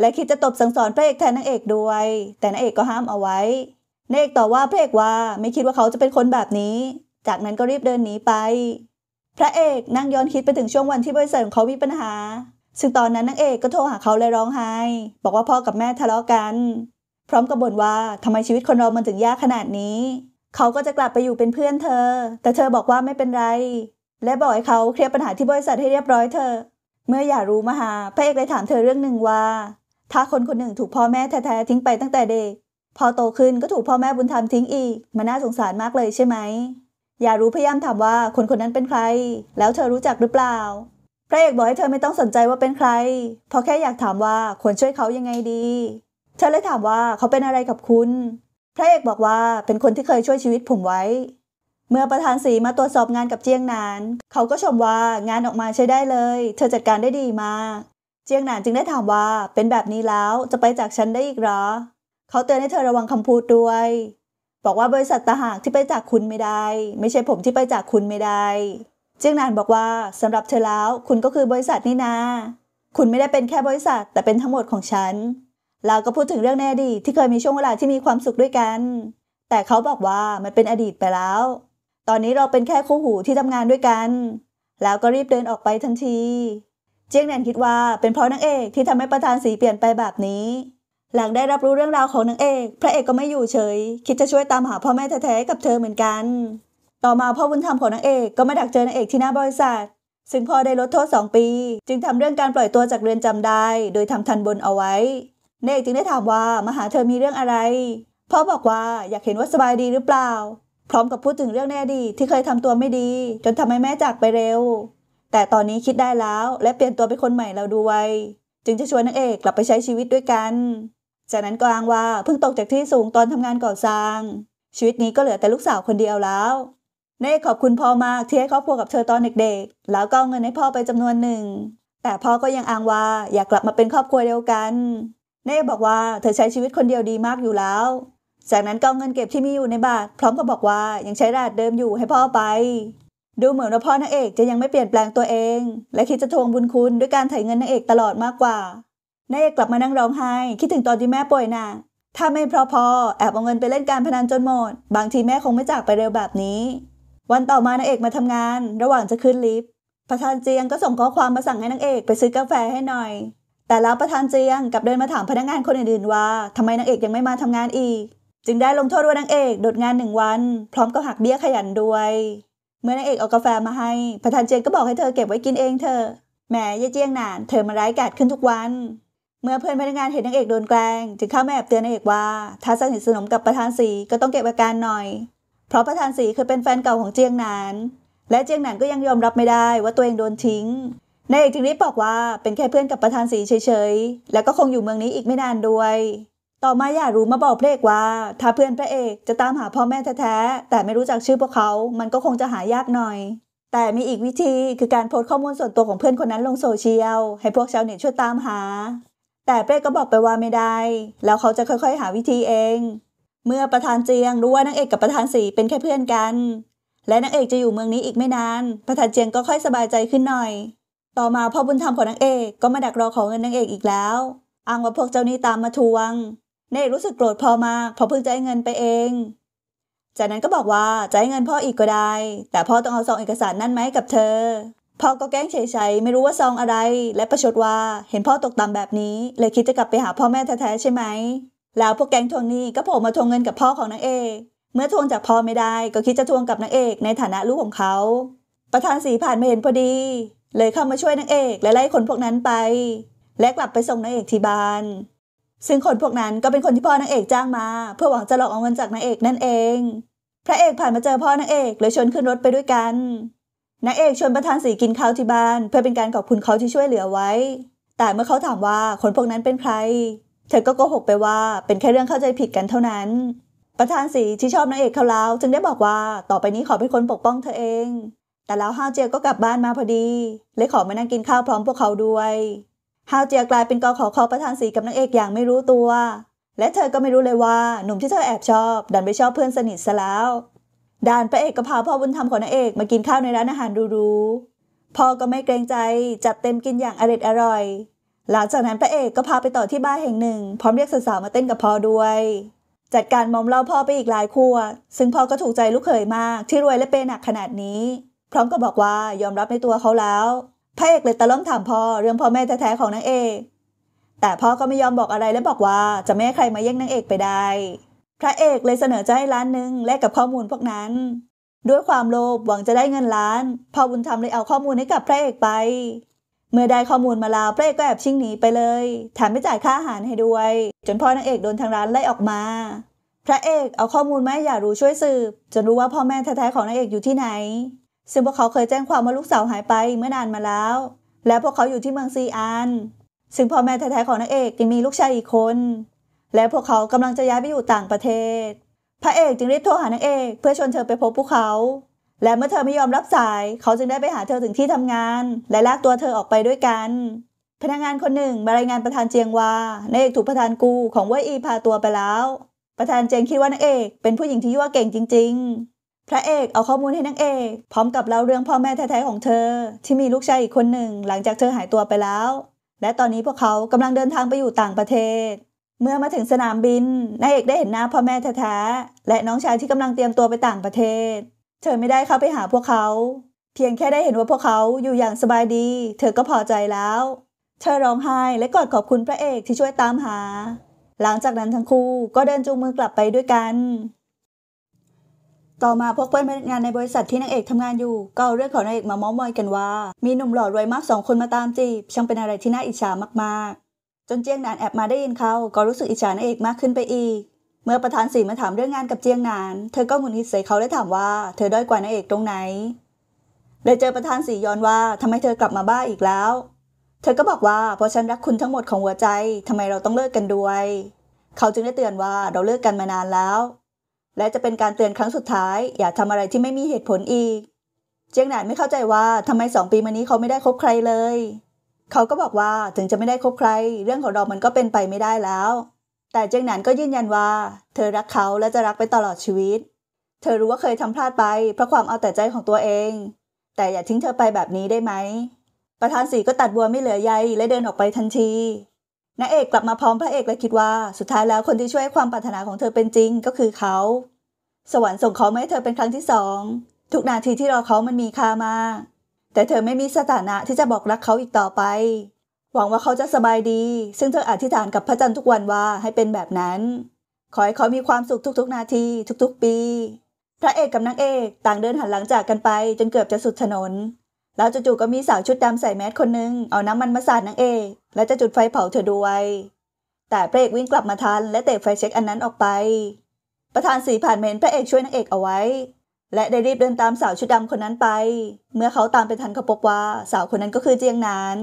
และคิดจะตบสังสอนพระเอกแทนนางเอกด้วย แต่นางเอกก็ห้ามเอาไว้นางเอกต่อว่าพระเอกว่าไม่คิดว่าเขาจะเป็นคนแบบนี้ จากนั้นก็รีบเดินหนีไป พระเอกนั่งย้อนคิดไปถึงช่วงวันที่บริษัทของเขามีปัญหา ซึ่งตอนนั้นนางเอกก็โทรหาเขาและร้องไห้บอกว่าพ่อกับแม่ทะเลาะกัน พร้อมกับบ่นว่าทำไมชีวิตคนเรามันถึงยากขนาดนี้เขาก็จะกลับไปอยู่เป็นเพื่อนเธอ แต่เธอบอกว่าไม่เป็นไร และบอกให้เขาเคลียร์ปัญหาที่บริษัทให้เรียบร้อยเธอ เมื่ออย่ารู้มาหาพระเอกเลยถามเธอเรื่องหนึ่งว่า ถ้าคนคนหนึ่งถูกพ่อแม่แท้ๆทิ้งไปตั้งแต่เด็ก พอโตขึ้นก็ถูกพ่อแม่บุญธรรมทิ้งอีกมันน่าสงสารมากเลยใช่ไหม อย่ารู้พยายามถามว่าคนคนนั้นเป็นใคร แล้วเธอรู้จักหรือเปล่าพระเอกบอกให้เธอไม่ต้องสนใจว่าเป็นใครเพราะแค่อยากถามว่าควรช่วยเขายังไงดี เธอเลยถามว่าเขาเป็นอะไรกับคุณพระเอกบอกว่าเป็นคนที่เคยช่วยชีวิตผมไว้ เมื่อประธานสีมาตรวจสอบงานกับเจียงนาน เขาก็ชมว่างานออกมาใช้ได้เลย เธอจัดการได้ดีมาก เจียงนานจึงได้ถามว่าเป็นแบบนี้แล้วจะไปจากฉันได้อีกหรอ เขาเตือนให้เธอระวังคำพูดด้วย บอกว่าบริษัทตาหากที่ไปจากคุณไม่ได้ ไม่ใช่ผมที่ไปจากคุณไม่ได้ เจียงนานบอกว่าสำหรับเธอแล้ว คุณก็คือบริษัทนี่นาคุณไม่ได้เป็นแค่บริษัทแต่เป็นทั้งหมดของฉันเราก็พูดถึงเรื่องในอดีตที่เคยมีช่วงเวลาที่มีความสุขด้วยกัน แต่เขาบอกว่ามันเป็นอดีตไปแล้ว ตอนนี้เราเป็นแค่คู่หูที่ทำงานด้วยกัน แล้วก็รีบเดินออกไปทันที เจียงแนนคิดว่า เป็นเพราะนางเอกที่ทำให้ประธานสีเปลี่ยนไปแบบนี้ หลังได้รับรู้เรื่องราวของนางเอก พระเอกก็ไม่อยู่เฉย คิดจะช่วยตามหาพ่อแม่แท้ๆ กับเธอเหมือนกัน ต่อมาพ่อบุญธรรมของนางเอกก็มาดักเจอนางเอกที่หน้าบริษัท ซึ่งพ่อได้ลดโทษ 2 ปี จึงทำเรื่องการปล่อยตัวจากเรือนจำได้ โดยทำทันบนเอาไว้เนกจึงได้ถามว่ามาหาเธอมีเรื่องอะไรพ่อบอกว่าอยากเห็นว่าสบายดีหรือเปล่า พร้อมกับพูดถึงเรื่องแน่ดี ที่เคยทำตัวไม่ดี จนทำให้แม่จากไปเร็ว แต่ตอนนี้คิดได้แล้วและเปลี่ยนตัวเป็นคนใหม่เราดูไวจึงจะชวนนางเอกกลับไปใช้ชีวิตด้วยกัน จากนั้นก็อ้างว่าเพิ่งตกจากที่สูงตอนทำงานก่อสร้าง ชีวิตนี้ก็เหลือแต่ลูกสาวคนเดียวแล้วเน่ขอบคุณพ่อมากที่ให้ครอบครัวกับเธอตอนเด็ก ๆ แล้วก็เงินให้พ่อไปจำนวนหนึ่ง แต่พ่อก็ยังอ้างว่าอยากกลับมาเป็นครอบครัวเดียวกันเน่บอกว่าเธอใช้ชีวิตคนเดียวดีมากอยู่แล้ว จากนั้นก็เงินเก็บที่มีอยู่ในบาทพร้อมกับบอกว่ายังใช้รหัสเดิมอยู่ให้พ่อไป ดูเหมือนว่าพ่อนางเอกจะยังไม่เปลี่ยนแปลงตัวเอง และคิดจะทวงบุญคุณด้วยการถ่ายเงินนางเอกตลอดมากกว่านาเอกกลับมานั่งร้องไห้คิดถึงตอนที่แม่ป่วยหนักถ้าไม่เพราะพ่อแอบเอาเงินไปเล่นการพนันจนหมด บางทีแม่คงไม่จากไปเร็วแบบนี้ วันต่อมานางเอกมาทำงาน ระหว่างจะขึ้นลิฟต์ประธานเจียงก็ส่งข้อความมาสั่งให้นางเอกไปซื้อกาแฟให้หน่อยแต่แล้วประธานเจียงกลับเดินมาถามพนักงานคนอื่นๆว่าทำไมนางเอกยังไม่มาทำงานอีก จึงได้ลงโทษว่านางเอกโดดงานหนึ่งวัน พร้อมกับหักเบี้ยขยันด้วย เมื่อนางเอกเอากาแฟมาให้ ประธานเจียงก็บอกให้เธอเก็บไว้กินเองเธอแหมยเจียงหนาน เธอมาร้ายกาดขึ้นทุกวัน เมื่อเพื่อนพนักงานเห็นนางเอกโดนแกล้งจึงเข้ามาแอบเตือนนางเอกว่า ถ้าสนิทสนมกับประธานสีก็ต้องเก็บอาการหน่อย เพราะประธานสีเคยเป็นแฟนเก่าของเจียงหนาน และเจียงหนานก็ยังยอมรับไม่ได้ว่าตัวเองโดนทิ้งนายเอกจึงรีบบอกว่าเป็นแค่เพื่อนกับประธานสีเฉยๆ แล้วก็คงอยู่เมืองนี้อีกไม่นานด้วย ต่อมาอย่ารู้มาบอกพระเอกว่า ถ้าเพื่อนพระเอกจะตามหาพ่อแม่แท้ๆ แต่ไม่รู้จักชื่อพวกเขา มันก็คงจะหายากหน่อย แต่มีอีกวิธีคือการโพสต์ข้อมูลส่วนตัวของเพื่อนคนนั้นลงโซเชียลให้พวกชาวเน็ตช่วยตามหา แต่เปกก็บอกไปว่าไม่ได้ แล้วเขาจะค่อยๆ หาวิธีเอง เมื่อประธานเจียงรู้ว่านางเอกกับประธานสีเป็นแค่เพื่อนกัน และนางเอกจะอยู่เมืองนี้อีกไม่นาน ประธานเจียงก็ค่อยสบายใจขึ้นหน่อยต่อมาพ่อบุญธรรมของนางเอกก็มาดักรอของเงินนางเอกอีกแล้วอ้างว่าพวกเจ้านี้ตามมาทวงนางเอกรู้สึกโกรธพ่อมากพอเพิ่งจะให้เงินไปเอง จากนั้นก็บอกว่าจะให้เงินพ่ออีกก็ได้ แต่พ่อต้องเอาซองเอกสารนั่นไหมกับเธอพ่อก็แกล้งเฉยๆไม่รู้ว่าซองอะไร และประชดว่าเห็นพ่อตกต่ำแบบนี้เลยคิดจะกลับไปหาพ่อแม่แท้ๆใช่ไหมแล้วพวกแก๊งทวงนี้ก็โผล่มาทวงเงินกับพ่อของนางเอกเมื่อทวงจากพ่อไม่ได้ ก็คิดจะทวงกับนางเอกในฐานะลูกของเขาประธานสีผ่านมาเห็นพอดีเลยเข้ามาช่วยนางเอกและไล่คนพวกนั้นไป และกลับไปส่งนางเอกที่บ้านซึ่งคนพวกนั้นก็เป็นคนที่พ่อนางเอกจ้างมา เพื่อหวังจะหลอกเอาเงินจากนางเอกนั่นเอง พระเอกผ่านมาเจอพ่อนางเอกเลยชวนขึ้นรถไปด้วยกันนางเอกชวนประธานสีกินข้าวที่บ้านเพื่อเป็นการขอบคุณเขาที่ช่วยเหลือไว้ แต่เมื่อเขาถามว่าคนพวกนั้นเป็นใครเธอก็โกหกไปว่าเป็นแค่เรื่องเข้าใจผิดกันเท่านั้น ประธานสีที่ชอบนางเอกเขาแล้วจึงได้บอกว่าต่อไปนี้ขอเป็นคนปกป้องเธอเองแต่แล้วฮาวเจียก็กลับบ้านมาพอดี เลยขอมานั่งกินข้าวพร้อมพวกเขาด้วยฮาวเจียกลายเป็นกอขอคอประธานสีกับนางเอกอย่างไม่รู้ตัว และเธอก็ไม่รู้เลยว่าหนุ่มที่เธอแอบชอบ ดันไปชอบเพื่อนสนิทซะแล้วด่านพระเอกก็พาพ่อบุญธรรมของนางเอกมากินข้าวในร้านอาหารดูๆพ่อก็ไม่เกรงใจจัดเต็มกินอย่างอร็ดอร่อย หลังจากนั้นพระเอกก็พาไปต่อที่บ้านแห่งหนึ่ง พร้อมเรียกสาวมาเต้นกับพ่อด้วย จัดการมอมเล่าพ่อไปอีกหลายครัว ซึ่งพ่อก็ถูกใจลูกเขยมากที่รวยและเป็นหนักขนาดนี้พร้อมกับบอกว่ายอมรับในตัวเขาแล้วพระเอกเลยตะล่อมถามพ่อเรื่องพ่อแม่แท้ๆของนางเอกแต่พ่อก็ไม่ยอมบอกอะไรและบอกว่า จะไม่ให้ใครมาแย่งนางเอกไปได้ พระเอกเลยเสนอจะให้ล้านหนึ่งแลกกับข้อมูลพวกนั้น ด้วยความโลภหวังจะได้เงินล้านพ่อบุญธรรมเลยเอาข้อมูลให้กับพระเอกไป เมื่อได้ข้อมูลมาแล้วพระเอกก็แอบชิงหนีไปเลยแถมไม่จ่ายค่าอาหารให้ด้วย จนพ่อนางเอกโดนทางร้านไล่ออกมา พระเอกเอาข้อมูลมาให้อย่ารู้ช่วยสืบ จนรู้ว่าพ่อแม่แท้ๆของนางเอกอยู่ที่ไหนซึ่งพวกเขาเคยแจ้งความว่าลูกสาวหายไปเมื่อนานมาแล้ว และพวกเขาอยู่ที่เมืองซีอันซึ่งพ่อแม่แท้ๆของนางเอกยังมีลูกชายอีกคน และพวกเขากำลังจะย้ายไปอยู่ต่างประเทศ พระเอกจึงรีบโทรหานางเอกเพื่อชวนเธอไปพบพวกเขา และเมื่อเธอไม่ยอมรับสาย เขาจึงได้ไปหาเธอถึงที่ทำงาน และลากตัวเธอออกไปด้วยกัน พนักงานคนหนึ่งมารายงานประธานเจียงว่านางเอกถูกประธานกูของเว่ยอีพาตัวไปแล้ว ประธานเจียงคิดว่านางเอก เป็นผู้หญิงที่ยั่วเก่งจริง ๆพระเอกเอาข้อมูลให้นางเอกพร้อมกับเล่าเรื่องพ่อแม่แท้ๆของเธอ ที่มีลูกชายอีกคนหนึ่งหลังจากเธอหายตัวไปแล้ว และตอนนี้พวกเขากำลังเดินทางไปอยู่ต่างประเทศ เมื่อมาถึงสนามบินนายเอกได้เห็นหน้าพ่อแม่แท้ๆและน้องชายที่กำลังเตรียมตัวไปต่างประเทศ เธอไม่ได้เข้าไปหาพวกเขา เพียงแค่ได้เห็นว่าพวกเขาอยู่อย่างสบายดี เธอก็พอใจแล้ว เธอร้องไห้และกอดขอบคุณพระเอกที่ช่วยตามหา หลังจากนั้นทั้งคู่ก็เดินจูงมือกลับไปด้วยกันต่อมาพวกเพื่อนพนักงานในบริษัทที่นางเอกทำงานอยู่ก็เาเรื่องของนางเอกมาม้อมอยกันว่า มีหนุ่มหล่อรวยมากสองคนมาตามจีบช่างเป็นอะไรที่น่าอิจฉามากๆ จนเจียงนานแอบมาได้ยินเขาก็รู้สึกอิจฉานางเอกมากขึ้นไปอีก เมื่อประธานสีมาถามเรื่องงานกับเจียงนาน เธอก็หงุดหงิดใส่เขาและถามว่าเธอด้อยกว่านางเอกตรงไหนเลยเจอประธานสีย้อนว่าทำไมเธอกลับมาบ้าอีกแล้ว เธอก็บอกว่าเพราะฉันรักคุณทั้งหมดของหัวใจทำไมเราต้องเลิกกันด้วย เขาจึงได้เตือนว่าเราเลิกกันมานานแล้วและจะเป็นการเตือนครั้งสุดท้าย อย่าทำอะไรที่ไม่มีเหตุผลอีก เจียงหนานไม่เข้าใจว่าทำไมสองปีมานี้เขาไม่ได้คบใครเลย เขาก็บอกว่าถึงจะไม่ได้คบใคร เรื่องของเรามันก็เป็นไปไม่ได้แล้ว แต่เจียงหนานก็ยืนยันว่า เธอรักเขาและจะรักไปตลอดชีวิต เธอรู้ว่าเคยทำพลาดไปเพราะความเอาแต่ใจของตัวเอง แต่อย่าทิ้งเธอไปแบบนี้ได้ไหมประธานสีก็ตัดบัวไม่เหลือใยและเดินออกไปทันทีนางเอกกลับมาพร้อมพระเอกและคิดว่าสุดท้ายแล้วคนที่ช่วยความปรารถนาของเธอเป็นจริงก็คือเขา สวรรค์ส่งเขามาให้เธอเป็นครั้งที่สองทุกนาทีที่รอเขามันมีค่ามาก แต่เธอไม่มีสถานะที่จะบอกรักเขาอีกต่อไป หวังว่าเขาจะสบายดี ซึ่งเธออธิษฐานกับพระจันทร์ทุกวันว่าให้เป็นแบบนั้น ขอให้เขามีความสุขทุกๆนาที ทุกๆ ปี พระเอกกับนางเอกต่างเดินหันหลังจากกันไปจนเกือบจะสุดถนนแล้วจู่ๆก็มีสาวชุดดำใส่แมสคนนึงเอาน้ำมันมาสาดนางเอกแล้วจะจุดไฟเผาเธอด้วยแต่พระเอกวิ่งกลับมาทันและเตะไฟเช็คอันนั้นออกไป ประธานสีผ่านเมนพระเอกช่วยนางเอกเอาไว้และได้รีบเดินตามสาวชุดดำคนนั้นไป เมื่อเขาตามไปทันเขาพบว่าสาวคนนั้นก็คือเจียงหนาน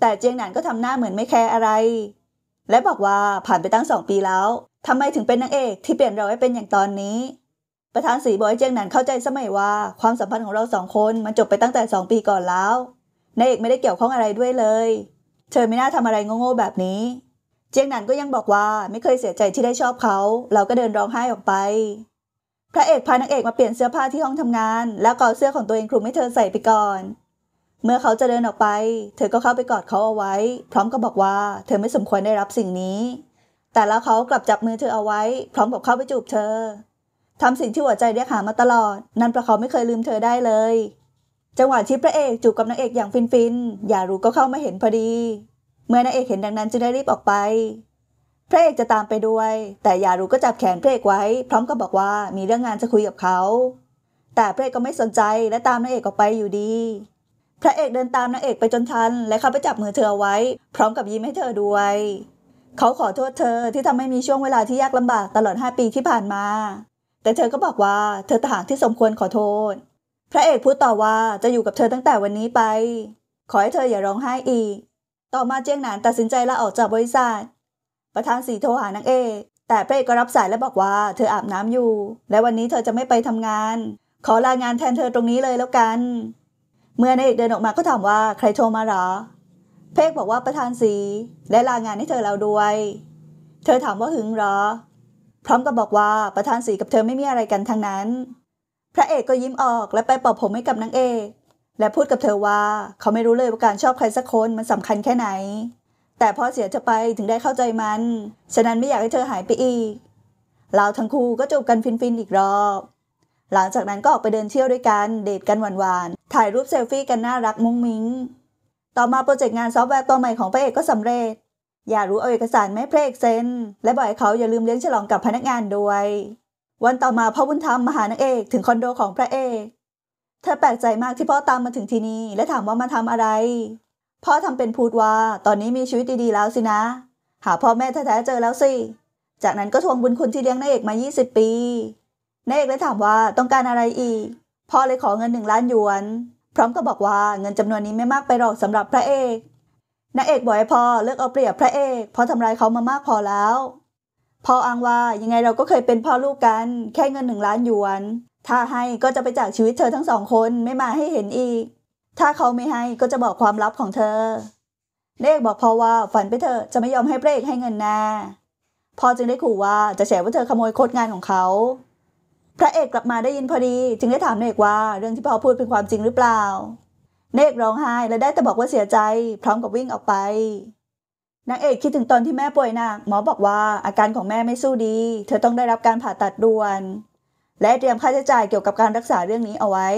แต่เจียงหนานก็ทำหน้าเหมือนไม่แคร์อะไร และบอกว่าผ่านไปตั้งสองปีแล้วทำไมถึงเป็นนางเอกที่เปลี่ยนเราให้เป็นอย่างตอนนี้ประธานสีบอยเจียงหนันเข้าใจสมัยว่า ความสัมพันธ์ของเราสองคนมันจบไปตั้งแต่สองปีก่อนแล้วนายเอกไม่ได้เกี่ยวข้องอะไรด้วยเลย เธอไม่น่าทำอะไรโง่ๆแบบนี้ เจียงหนันก็ยังบอกว่าไม่เคยเสียใจที่ได้ชอบเขา เราก็เดินร้องไห้ออกไป พระเอกพานางเอกมาเปลี่ยนเสื้อผ้าที่ห้องทำงาน แล้วกอเสื้อของตัวเองคลุมให้เธอใส่ไปก่อน เมื่อเขาจะเดินออกไป เธอก็เข้าไปกอดเขาเอาไว้ พร้อมกับบอกว่า เธอไม่สมควรได้รับสิ่งนี้ แต่แล้วเขากลับจับมือเธอเอาไว้ พร้อมกับเข้าไปจูบเธอทำสิ่งที่หัวใจเรียกหามาตลอด นั่นเพราะเขาไม่เคยลืมเธอได้เลย จังหวะที่พระเอกจูบกับนางเอกอย่างฟินฟินอย่ารู้ก็เข้ามาเห็นพอดี เมื่อนางเอกเห็นดังนั้นจึงได้รีบออกไป พระเอกจะตามไปด้วย แต่อย่ารู้ก็จับแขนพระเอกไว้ พร้อมกับบอกว่ามีเรื่องงานจะคุยกับเขา แต่พระเอกก็ไม่สนใจและตามนางเอกออกไปอยู่ดี พระเอกเดินตามนางเอกไปจนทัน และเขาไปจับมือเธอเอาไว้ พร้อมกับยิ้มให้เธอด้วย เขาขอโทษเธอ ที่ทำให้มีช่วงเวลาที่ยากลำบากตลอด5ปีที่ผ่านมาแต่เธอก็บอกว่าเธอต่างที่สมควรขอโทษ พระเอกพูดต่อว่าจะอยู่กับเธอตั้งแต่วันนี้ไป ขอให้เธออย่าร้องไห้อีก ต่อมาเจียงหนานตัดสินใจลาออกจากบริษัท ประธานสีโทรหานางเอกแต่พระเอกก็รับสายและบอกว่าเธออาบน้ำอยู่ และวันนี้เธอจะไม่ไปทำงาน ขอลางานแทนเธอตรงนี้เลยแล้วกัน เมื่อนายเอกเดินออกมาก็ถามว่าใครโทรมาหรอ เพกบอกว่าประธานสีและลางานให้เธอแล้วด้วย เธอถามว่าหึงหรอพร้อมกับบอกว่าประธานสีกับเธอไม่มีอะไรกันทั้งนั้น พระเอกก็ยิ้มออกและไปปอบผมให้กับนางเอกและพูดกับเธอว่าเขาไม่รู้เลยว่าการชอบใครสักคนมันสำคัญแค่ไหน แต่พอเสียเธอไปถึงได้เข้าใจมัน ฉะนั้นไม่อยากให้เธอหายไปอีกเราทั้งคู่ก็จูบกันฟินๆอีกรอบ หลังจากนั้นก็ออกไปเดินเที่ยวด้วยกันเดทกันหวานๆถ่ายรูปเซลฟี่กันน่ารักมุ้งมิ้งต่อมาโปรเจกต์งานซอฟต์แวร์ตัวใหม่ของพระเอกก็สำเร็จอย่ารู้เอาเอกสารไม่เพลกเซนและบอกให้เขาอย่าลืมเลี้ยงฉลองกับพนักงานด้วย วันต่อมาพ่อบุญธรรมมาหานางเอกถึงคอนโดของพระเอก เธอแปลกใจมากที่พ่อตามมาถึงที่นี่และถามว่ามาทำอะไร พ่อทำเป็นพูดว่าตอนนี้มีชีวิตดีๆแล้วสินะ หาพ่อแม่แท้ๆเจอแล้วสิ จากนั้นก็ทวงบุญคุณที่เลี้ยงนางเอกมา 20 ปีนางเอกเลยถามว่าต้องการอะไรอีกพ่อเลยขอเงินหนึ่งล้านหยวน พร้อมกับบอกว่าเงินจำนวนนี้ไม่มากไปหรอกสำหรับพระเอกนางเอกบอกใอ้พ่อเลิกเอาเปรียบพระเอกพ่อทำร้ายเขามามากพอแล้ว พ่ออ้างว่ายังไงเราก็เคยเป็นพ่อลูกกัน แค่เงินหนึ่งล้านหยวน ถ้าให้ก็จะไปจากชีวิตเธอทั้งสองคนไม่มาให้เห็นอีก ถ้าเขาไม่ให้ก็จะบอกความลับของเธอเนกบอกพ่อว่าฝันไปเธอจะไม่ยอมให้พระเอกให้เงินนาพ่อจึงได้ขู่ว่าจะแฉว่าเธอขโมยโคดงานของเขา พระเอกกลับมาได้ยินพอดีจึงได้ถามเนกว่าเรื่องที่พ่อพูดเป็นความจริงหรือเปล่านเอกร้องไห้และได้แต่บอกว่าเสียใจพร้อมกับวิ่งออกไปนางเอกคิดถึงตอนที่แม่ป่วยหนักหมอบอกว่าอาการของแม่ไม่สู้ดี เธอต้องได้รับการผ่าตัดด่วน และเตรียมค่าใช้จ่ายเกี่ยวกับการรักษาเรื่องนี้เอาไว้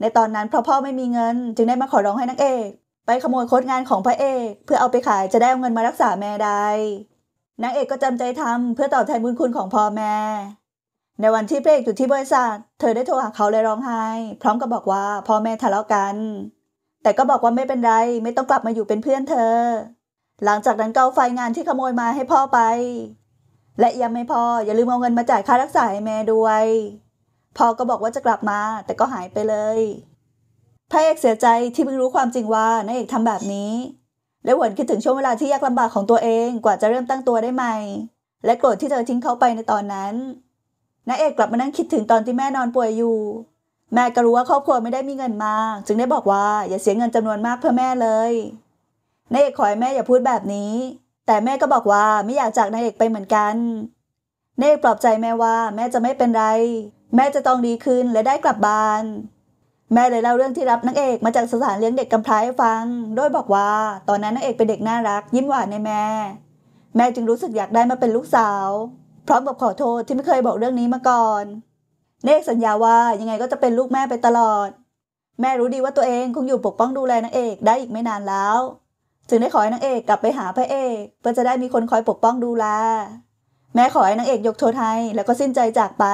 ในตอนนั้นเพราะพ่อไม่มีเงิน จึงได้มาขอร้องให้นางเอก ไปขโมยโค้ดงานของพระเอกเพื่อเอาไปขายจะได้เอาเงินมารักษาแม่ได้นางเอกก็จำใจทำเพื่อตอบแทนบุญคุณของพ่อแม่ในวันที่พรเกอยู่ที่บริษัทเธอได้โทรหาเขาเลยร้องไห้พร้อมกับบอกว่าพ่อแม่ทะเลาะกัน แต่ก็บอกว่าไม่เป็นไร ไม่ต้องกลับมาอยู่เป็นเพื่อนเธอ หลังจากนั้นก็เกาไฟงานที่ขโมยมาให้พ่อไป และยังไม่พออย่าลืมเอาเงินมาจ่ายค่ารักษาให้แม่ด้วยพ่อก็บอกว่าจะกลับมาแต่ก็หายไปเลยพระเอกเสียใจที่เพิ่งรู้ความจริงว่านายเอกทำแบบนี้และหวนคิดถึงช่วงเวลาที่ยากลำบากของตัวเองกว่าจะเริ่มตั้งตัวได้ใหม่และโกรธที่เธอทิ้งเขาไปในตอนนั้นนาเอกกลับมานั่งคิดถึงตอนที่แม่นอนป่วยอยู่ แม่ก็รู้ว่าครอบครัวไม่ได้มีเงินมาก จึงได้บอกว่าอย่าเสียเงินจำนวนมากเพื่อแม่เลยนาเอกขอให้แม่อย่าพูดแบบนี้ แต่แม่ก็บอกว่าไม่อยากจากนาเอกไปเหมือนกันนาเอกปลอบใจแม่ว่าแม่จะไม่เป็นไร แม่จะต้องดีขึ้นและได้กลับบ้าน แม่เลยเล่าเรื่องที่รับนางเอกมาจากสถานเลี้ยงเด็กกำพร้าให้ฟัง โดยบอกว่า ตอนนั้นนางเอกเป็นเด็กน่ารัก ยิ้มหวานในแม่ แม่จึงรู้สึกอยากได้มาเป็นลูกสาวพร้อมกับขอโทษที่ไม่เคยบอกเรื่องนี้มาก่อน เนกสัญญาว่ายังไงก็จะเป็นลูกแม่ไปตลอด แม่รู้ดีว่าตัวเองคงอยู่ปกป้องดูแลนางเอกได้อีกไม่นานแล้วจึงได้ขอให้นางเอกกลับไปหาพระเอกเพื่อจะได้มีคนคอยปกป้องดูแล แม่ขอให้นางเอกยกโทษให้แล้วก็สิ้นใจจากไป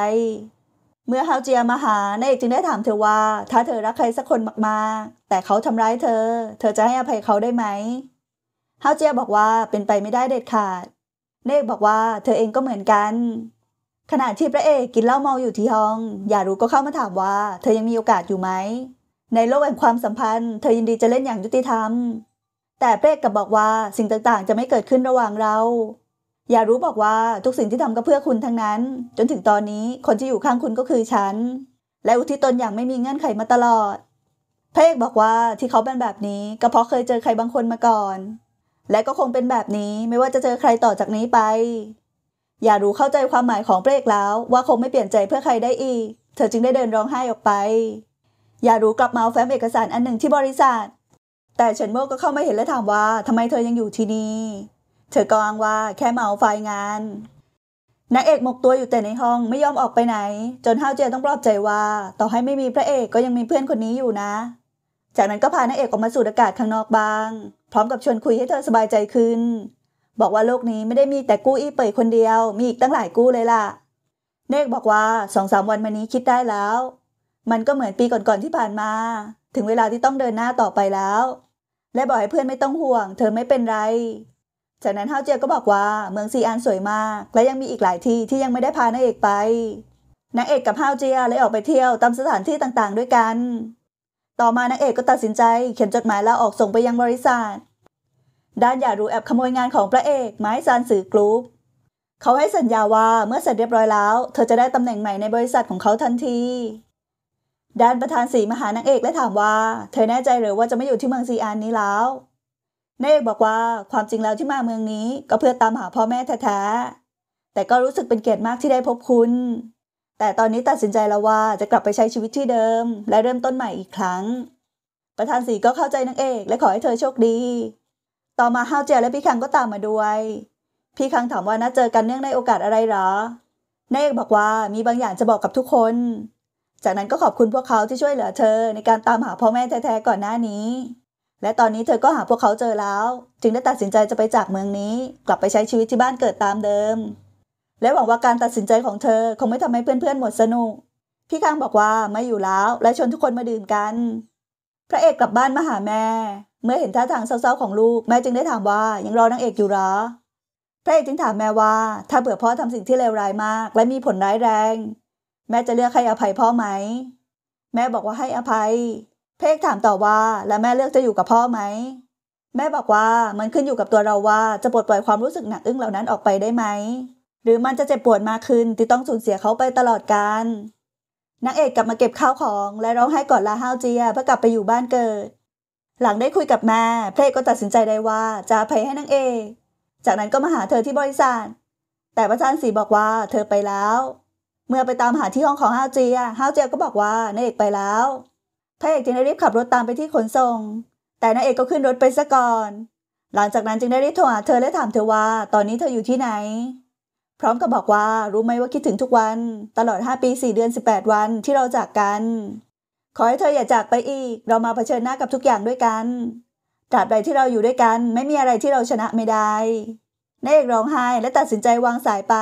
เมื่อฮาวเจียมาหานางเอกจึงได้ถามเธอว่า ถ้าเธอรักใครสักคนมากๆแต่เขาทำร้ายเธอ เธอจะให้อภัยเขาได้ไหมฮาวเจียบอกว่าเป็นไปไม่ได้เด็ดขาดเนกบอกว่าเธอเองก็เหมือนกัน ขณะที่พระเอกกินเหล้าเมาอยู่ที่ห้อง อยารู้ก็เข้ามาถามว่าเธอยังมีโอกาสอยู่ไหม ในโลกแห่งความสัมพันธ์ เธอยินดีจะเล่นอย่างยุติธรรมแต่พระเอกกับบอกว่าสิ่งต่างๆ จะไม่เกิดขึ้นระหว่างเรา อยารู้บอกว่าทุกสิ่งที่ทำก็เพื่อคุณทั้งนั้น จนถึงตอนนี้คนที่อยู่ข้างคุณก็คือฉัน และอุทิศตนอย่างไม่มีเงื่อนไขมาตลอดพระเอกบอกว่าที่เขาเป็นแบบนี้ก็เพราะเคยเจอใครบางคนมาก่อนและก็คงเป็นแบบนี้ไม่ว่าจะเจอใครต่อจากนี้ไป อย่ารู้เข้าใจความหมายของเปรกแล้วว่าคงไม่เปลี่ยนใจเพื่อใครได้อีก เธอจึงได้เดินร้องไห้ออกไป อย่ารู้กลับมาแฟ้มเอกสารอันหนึ่งที่บริษัท แต่เฉินโมก็เข้ามาเห็นและถามว่าทำไมเธอยังอยู่ที่นี่ เธอก็อ้างว่าแค่เมาไฟงานนางเอกหมกตัวอยู่แต่ในห้องไม่ยอมออกไปไหน จนห้าวเจียต้องปลอบใจว่า ต่อให้ไม่มีพระเอกก็ยังมีเพื่อนคนนี้อยู่นะ จากนั้นก็พานางเอกออกมาสูดอากาศข้างนอกบ้างพร้อมกับชวนคุยให้เธอสบายใจขึ้น บอกว่าโลกนี้ไม่ได้มีแต่กู้อี้เปิดคนเดียวมีอีกตั้งหลายกู้เลยล่ะเนกบอกว่าสองสามวันมานี้คิดได้แล้ว มันก็เหมือนปีก่อนๆที่ผ่านมา ถึงเวลาที่ต้องเดินหน้าต่อไปแล้ว และบอกให้เพื่อนไม่ต้องห่วง เธอไม่เป็นไร จากนั้นเฮาเจียก็บอกว่าเมืองซีอานสวยมาก และยังมีอีกหลายที่ที่ยังไม่ได้พานางเอกไปนางเอกกับเฮาเจียเลยออกไปเที่ยวตามสถานที่ต่างๆ ด้วยกันต่อมานางเอกก็ตัดสินใจเขียนจดหมายลาออกส่งไปยังบริษัท ด้านอย่ารู้แอบขโมยงานของพระเอก ไม้ซานสื่อกรุ๊ป เขาให้สัญญาว่าเมื่อเสร็จเรียบร้อยแล้วเธอจะได้ตำแหน่งใหม่ในบริษัทของเขาทันทีด้านประธานสีมหานางเอกและถามว่า เธอแน่ใจหรือว่าจะไม่อยู่ที่เมืองซีอานนี้แล้วนางเอกบอกว่าความจริงแล้วที่มาเมืองนี้ก็เพื่อตามหาพ่อแม่แท้ๆแต่ก็รู้สึกเป็นเกียรติมากที่ได้พบคุณแต่ตอนนี้ตัดสินใจแล้วว่าจะกลับไปใช้ชีวิตที่เดิม และเริ่มต้นใหม่อีกครั้ง ประธานสีก็เข้าใจนางเอกและขอให้เธอโชคดี ต่อมาฮาวเจียและพี่คังก็ตามมาด้วย พี่คังถามว่านัดเจอกันเนื่องในโอกาสอะไรหรอนางเอกบอกว่ามีบางอย่างจะบอกกับทุกคน จากนั้นก็ขอบคุณพวกเขาที่ช่วยเหลือเธอ ในการตามหาพ่อแม่แท้ๆก่อนหน้านี้ และตอนนี้เธอก็หาพวกเขาเจอแล้ว จึงได้ตัดสินใจจะไปจากเมืองนี้ กลับไปใช้ชีวิตที่บ้านเกิดตามเดิมและหวังว่าการตัดสินใจของเธอคงไม่ทำให้เพื่อนๆหมดสนุก พี่ข้างบอกว่าไม่อยู่แล้วและชวนทุกคนมาดื่มกัน พระเอกกลับบ้านมาหาแม่ เมื่อเห็นท่าทางเศร้าๆของลูกแม่จึงได้ถามว่ายังรอนางเอกอยู่หรอพระเอกจึงถามแม่ว่าถ้าเผื่อพ่อทำสิ่งที่เลวร้ายมาก และมีผลร้ายแรง แม่จะเลือกให้อภัยพ่อไหม แม่บอกว่าให้อภัย เพกถามต่อว่าและแม่เลือกจะอยู่กับพ่อไหม แม่บอกว่ามันขึ้นอยู่กับตัวเราว่าจะปลดปล่อยความรู้สึกหนักอึ้งเหล่านั้นออกไปได้ไหมหรือมันจะเจ็บปวดมากขึ้นที่ต้องสูญเสียเขาไปตลอดกาลนางเอกกลับมาเก็บข้าวของ และร้องไห้กอดลาฮาวเจียเพื่อกลับไปอยู่บ้านเกิด หลังได้คุยกับแม่ เพ่ก็ตัดสินใจได้ว่าจะไปให้นางเอกจากนั้นก็มาหาเธอที่บริษัท แต่ประธานสีบอกว่าเธอไปแล้ว เมื่อไปตามหาที่ห้องของฮาวเจียฮาวเจียก็บอกว่านางเอกไปแล้วพระเอกจึงได้รีบขับรถตามไปที่ขนส่ง แต่นางเอกก็ขึ้นรถไปซะก่อน หลังจากนั้นจึงได้รีบโทรหาเธอและถามเธอว่า ตอนนี้เธออยู่ที่ไหนพร้อมกับบอกว่ารู้ไหมว่าคิดถึงทุกวันตลอด 5 ปี 4 เดือน 18 วันที่เราจากกัน ขอให้เธออย่าจากไปอีกเรามาเผชิญหน้ากับทุกอย่างด้วยกันตราบใดที่เราอยู่ด้วยกันไม่มีอะไรที่เราชนะไม่ได้นายเอกร้องไห้และตัดสินใจวางสายไป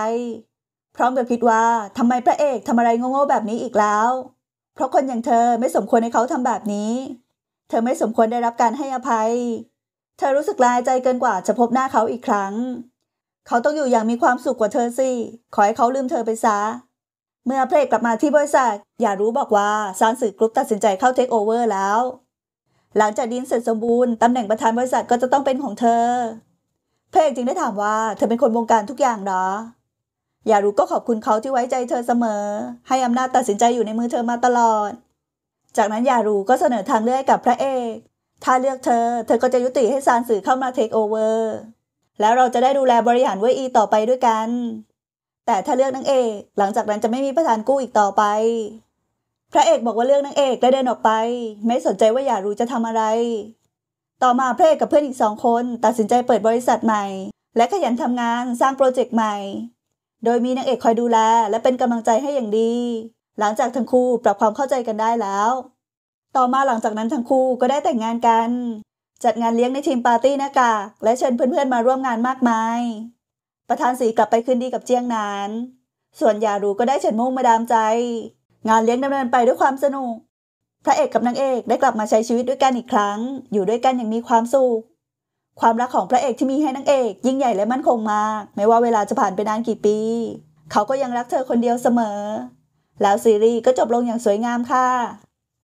พร้อมกับคิดว่าทำไมพระเอกทำอะไรโง่ๆแบบนี้อีกแล้ว เพราะคนอย่างเธอไม่สมควรให้เขาทำแบบนี้ เธอไม่สมควรได้รับการให้อภัยเธอรู้สึกลายใจเกินกว่าจะพบหน้าเขาอีกครั้งเขาต้องอยู่อย่างมีความสุขกว่าเธอสิ ขอให้เขาลืมเธอไปซะ เมื่อเพลกกลับมาที่บริษัทอย่ารู้บอกว่าซานสือกรุ๊ปตัดสินใจเข้าเทคโอเวอร์แล้ว หลังจากดินเสร็จสมบูรณ์ตำแหน่งประธานบริษัทก็จะต้องเป็นของเธอ เพลกจึงได้ถามว่าเธอเป็นคนวงการทุกอย่างหรออย่ารู้ก็ขอบคุณเขาที่ไว้ใจเธอเสมอ ให้อำนาจตัดสินใจอยู่ในมือเธอมาตลอด จากนั้นยารูก็เสนอทางเลือกกับพระเอกถ้าเลือกเธอ เธอก็จะยุติให้ซานสือเข้ามาเทคโอเวอร์แล้วเราจะได้ดูแลบริหารเวอีต่อไปด้วยกัน แต่ถ้าเลือกนางเอก หลังจากนั้นจะไม่มีประธานกู้อีกต่อไป พระเอกบอกว่าเลือกนางเอกและเดินออกไป ไม่สนใจว่าอยากรู้จะทำอะไร ต่อมาพระเอกกับเพื่อนอีกสองคนตัดสินใจเปิดบริษัทใหม่ และขยันทำงานสร้างโปรเจกต์ใหม่ โดยมีนางเอกคอยดูแลและเป็นกำลังใจให้อย่างดี หลังจากทั้งคู่ปรับความเข้าใจกันได้แล้ว ต่อมาหลังจากนั้นทั้งคู่ก็ได้แต่งงานกันจัดงานเลี้ยงในทีมปาร์ตี้หน้ากากและเชิญเพื่อนๆมาร่วมงานมากมาย ประธานสีกลับไปคืนดีกับเจียงนานส่วนยารูก็ได้เฉินมุ่งมาดามใจ งานเลี้ยงดำเนินไปด้วยความสนุกพระเอกกับนางเอกได้กลับมาใช้ชีวิตด้วยกันอีกครั้ง อยู่ด้วยกันอย่างมีความสุข ความรักของพระเอกที่มีให้นางเอก ยิ่งใหญ่และมั่นคงมาก ไม่ว่าเวลาจะผ่านไปนานกี่ปีเขาก็ยังรักเธอคนเดียวเสมอ แล้วซีรีส์ก็จบลงอย่างสวยงามค่ะ